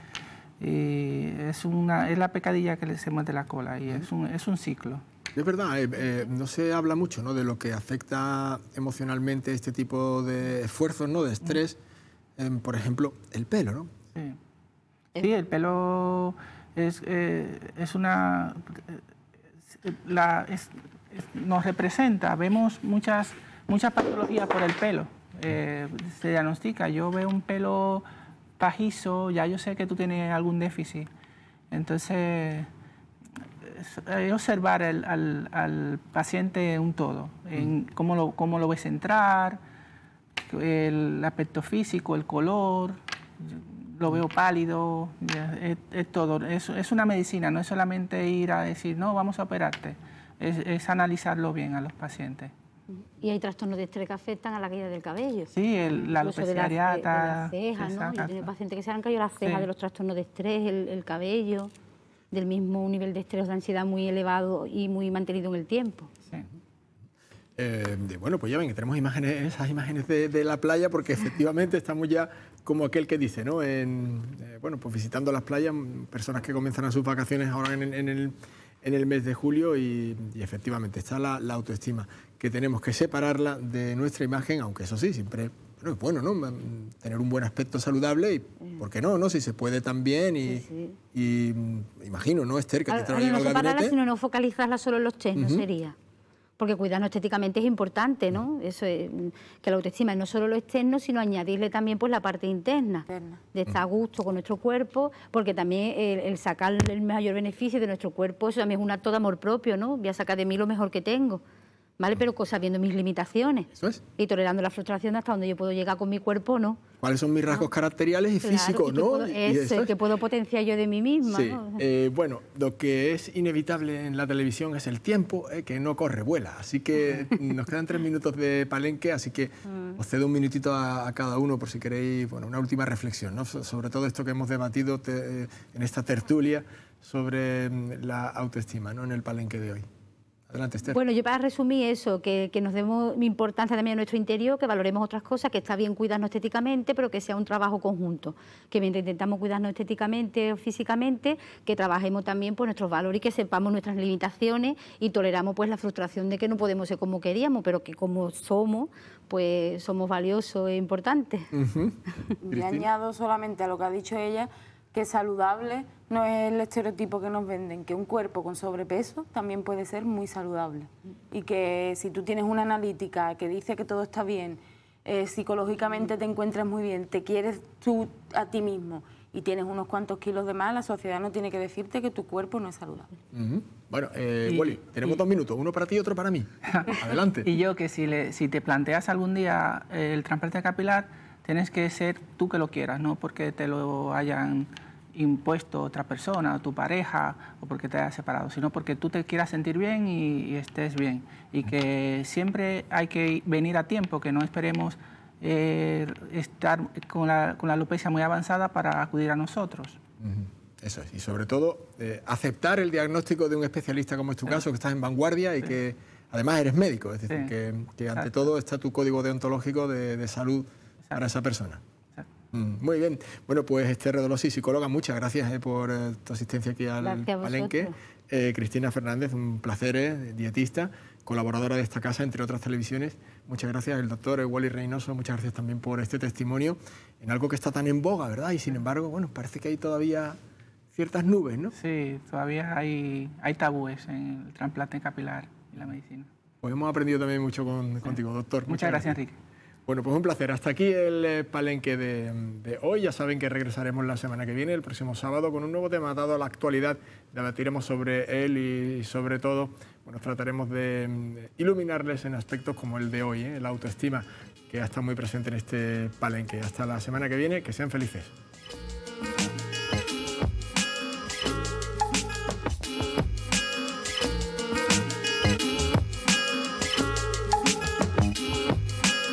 es, una, es la pecadilla que le se muerde la cola y es un, es un ciclo. Es verdad, eh, eh, no se habla mucho ¿no? de lo que afecta emocionalmente este tipo de esfuerzos, ¿no? de estrés. por ejemplo, el pelo, ¿no? sí, eh. el pelo es, eh, es una... Eh, es, nos representa, vemos muchas, muchas patologías por el pelo. Eh, se diagnostica, yo veo un pelo pajizo, ya yo sé que tú tienes algún déficit. Entonces, es observar al, al, paciente un todo, en mm. cómo lo, cómo lo ves entrar, el aspecto físico, el color lo veo pálido, es, todo. Es, es, una medicina, no es solamente ir a decir, no, vamos a operarte, es, analizarlo bien a los pacientes. Y hay trastornos de estrés que afectan a la caída del cabello. Sí, el, la alopecia de la, las cejas, ¿no? ...y pacientes que se han caído las cejas de los trastornos de estrés, el, cabello, del mismo nivel de estrés de ansiedad muy elevado y muy mantenido en el tiempo. Sí. Eh, bueno, pues ya ven que tenemos imágenes, esas imágenes de, de, la playa, porque efectivamente estamos ya como aquel que dice, ¿no? En, eh, bueno, pues visitando las playas, personas que comienzan sus vacaciones ahora en, el, en el, mes de julio y, efectivamente está la, autoestima, que tenemos que separarla de nuestra imagen, aunque eso sí, siempre es bueno, ¿no? Mm, tener un buen aspecto saludable y, mm. ¿por qué no? no? Si se puede también y, mm, imagino, ¿no, Esther, que te no separarla, sino no focalizarla solo en los test, ¿no sería? porque cuidarnos estéticamente es importante, ¿no? Mm. Eso mm, que la autoestima es no solo lo externo, sino añadirle también pues la parte interna, de estar a mm. gusto con nuestro cuerpo, porque también el, sacar el mayor beneficio de nuestro cuerpo, eso también es un acto de amor propio, ¿no? Voy a sacar de mí lo mejor que tengo. ¿vale? Pero sabiendo mis limitaciones. Y tolerando la frustración hasta donde yo puedo llegar con mi cuerpo, ¿no? ¿Cuáles son mis rasgos caracteriales y físicos, no? Puedo, que puedo potenciar yo de mí misma. Sí. Eh, bueno, lo que es inevitable en la televisión es el tiempo, eh, que no corre, vuela. Así que nos quedan tres minutos de palenque, así que mm. os cedo un minutito a, cada uno por si queréis, bueno, una última reflexión, ¿no? Sobre todo esto que hemos debatido eh, en esta tertulia sobre mm, la autoestima, ¿no? En el palenque de hoy. Adelante, Esther. Bueno, yo para resumir eso, que, nos demos importancia también a nuestro interior, que valoremos otras cosas, que está bien cuidarnos estéticamente, pero que sea un trabajo conjunto. Que mientras intentamos cuidarnos estéticamente o físicamente, que trabajemos también por nuestros valores y que sepamos nuestras limitaciones y toleramos pues la frustración de que no podemos ser como queríamos, pero que como somos, pues somos valiosos e importantes. añado solamente a lo que ha dicho ella, que es saludable no es el estereotipo que nos venden, que un cuerpo con sobrepeso también puede ser muy saludable. Y que si tú tienes una analítica que dice que todo está bien, eh, psicológicamente te encuentras muy bien, te quieres tú a ti mismo y tienes unos cuantos kilos de más, la sociedad no tiene que decirte que tu cuerpo no es saludable. Bueno, eh, Wally, tenemos dos minutos, uno para ti y otro para mí. Adelante. Y yo que si, le, si te planteas algún día eh, el trasplante capilar, tienes que ser tú que lo quieras, no porque te lo hayan impuesto a otra persona, a tu pareja, o porque te hayas separado, sino porque tú te quieras sentir bien y, estés bien. Y que siempre hay que venir a tiempo, que no esperemos eh, estar con la, con alopecia muy avanzada para acudir a nosotros. Eso es. Y sobre todo, eh, aceptar el diagnóstico de un especialista como es tu caso, que estás en vanguardia y que además eres médico. Es decir, que, ante todo está tu código deontológico de, de salud para esa persona. Mm, muy bien. Bueno, pues Esther Redolosi, psicóloga, muchas gracias eh, por eh, tu asistencia aquí al Palenque. Eh, Cristina Fernández, un placer, dietista, colaboradora de esta casa, entre otras televisiones. Muchas gracias, el doctor Wally Reynoso, muchas gracias también por este testimonio en algo que está tan en boga, ¿verdad? Y sin embargo, bueno, parece que hay todavía ciertas nubes, ¿no? Sí, todavía hay, hay tabúes en el trasplante capilar y la medicina. Pues hemos aprendido también mucho contigo, doctor. Muchas, gracias, gracias, Enrique. Bueno, pues un placer. Hasta aquí el eh, palenque de, hoy. Ya saben que regresaremos la semana que viene, el próximo sábado, con un nuevo tema dado a la actualidad. Debatiremos sobre él y, sobre todo, bueno, trataremos de mm, iluminarles en aspectos como el de hoy, ¿eh? la autoestima, que ha está muy presente en este palenque. Hasta la semana que viene, que sean felices.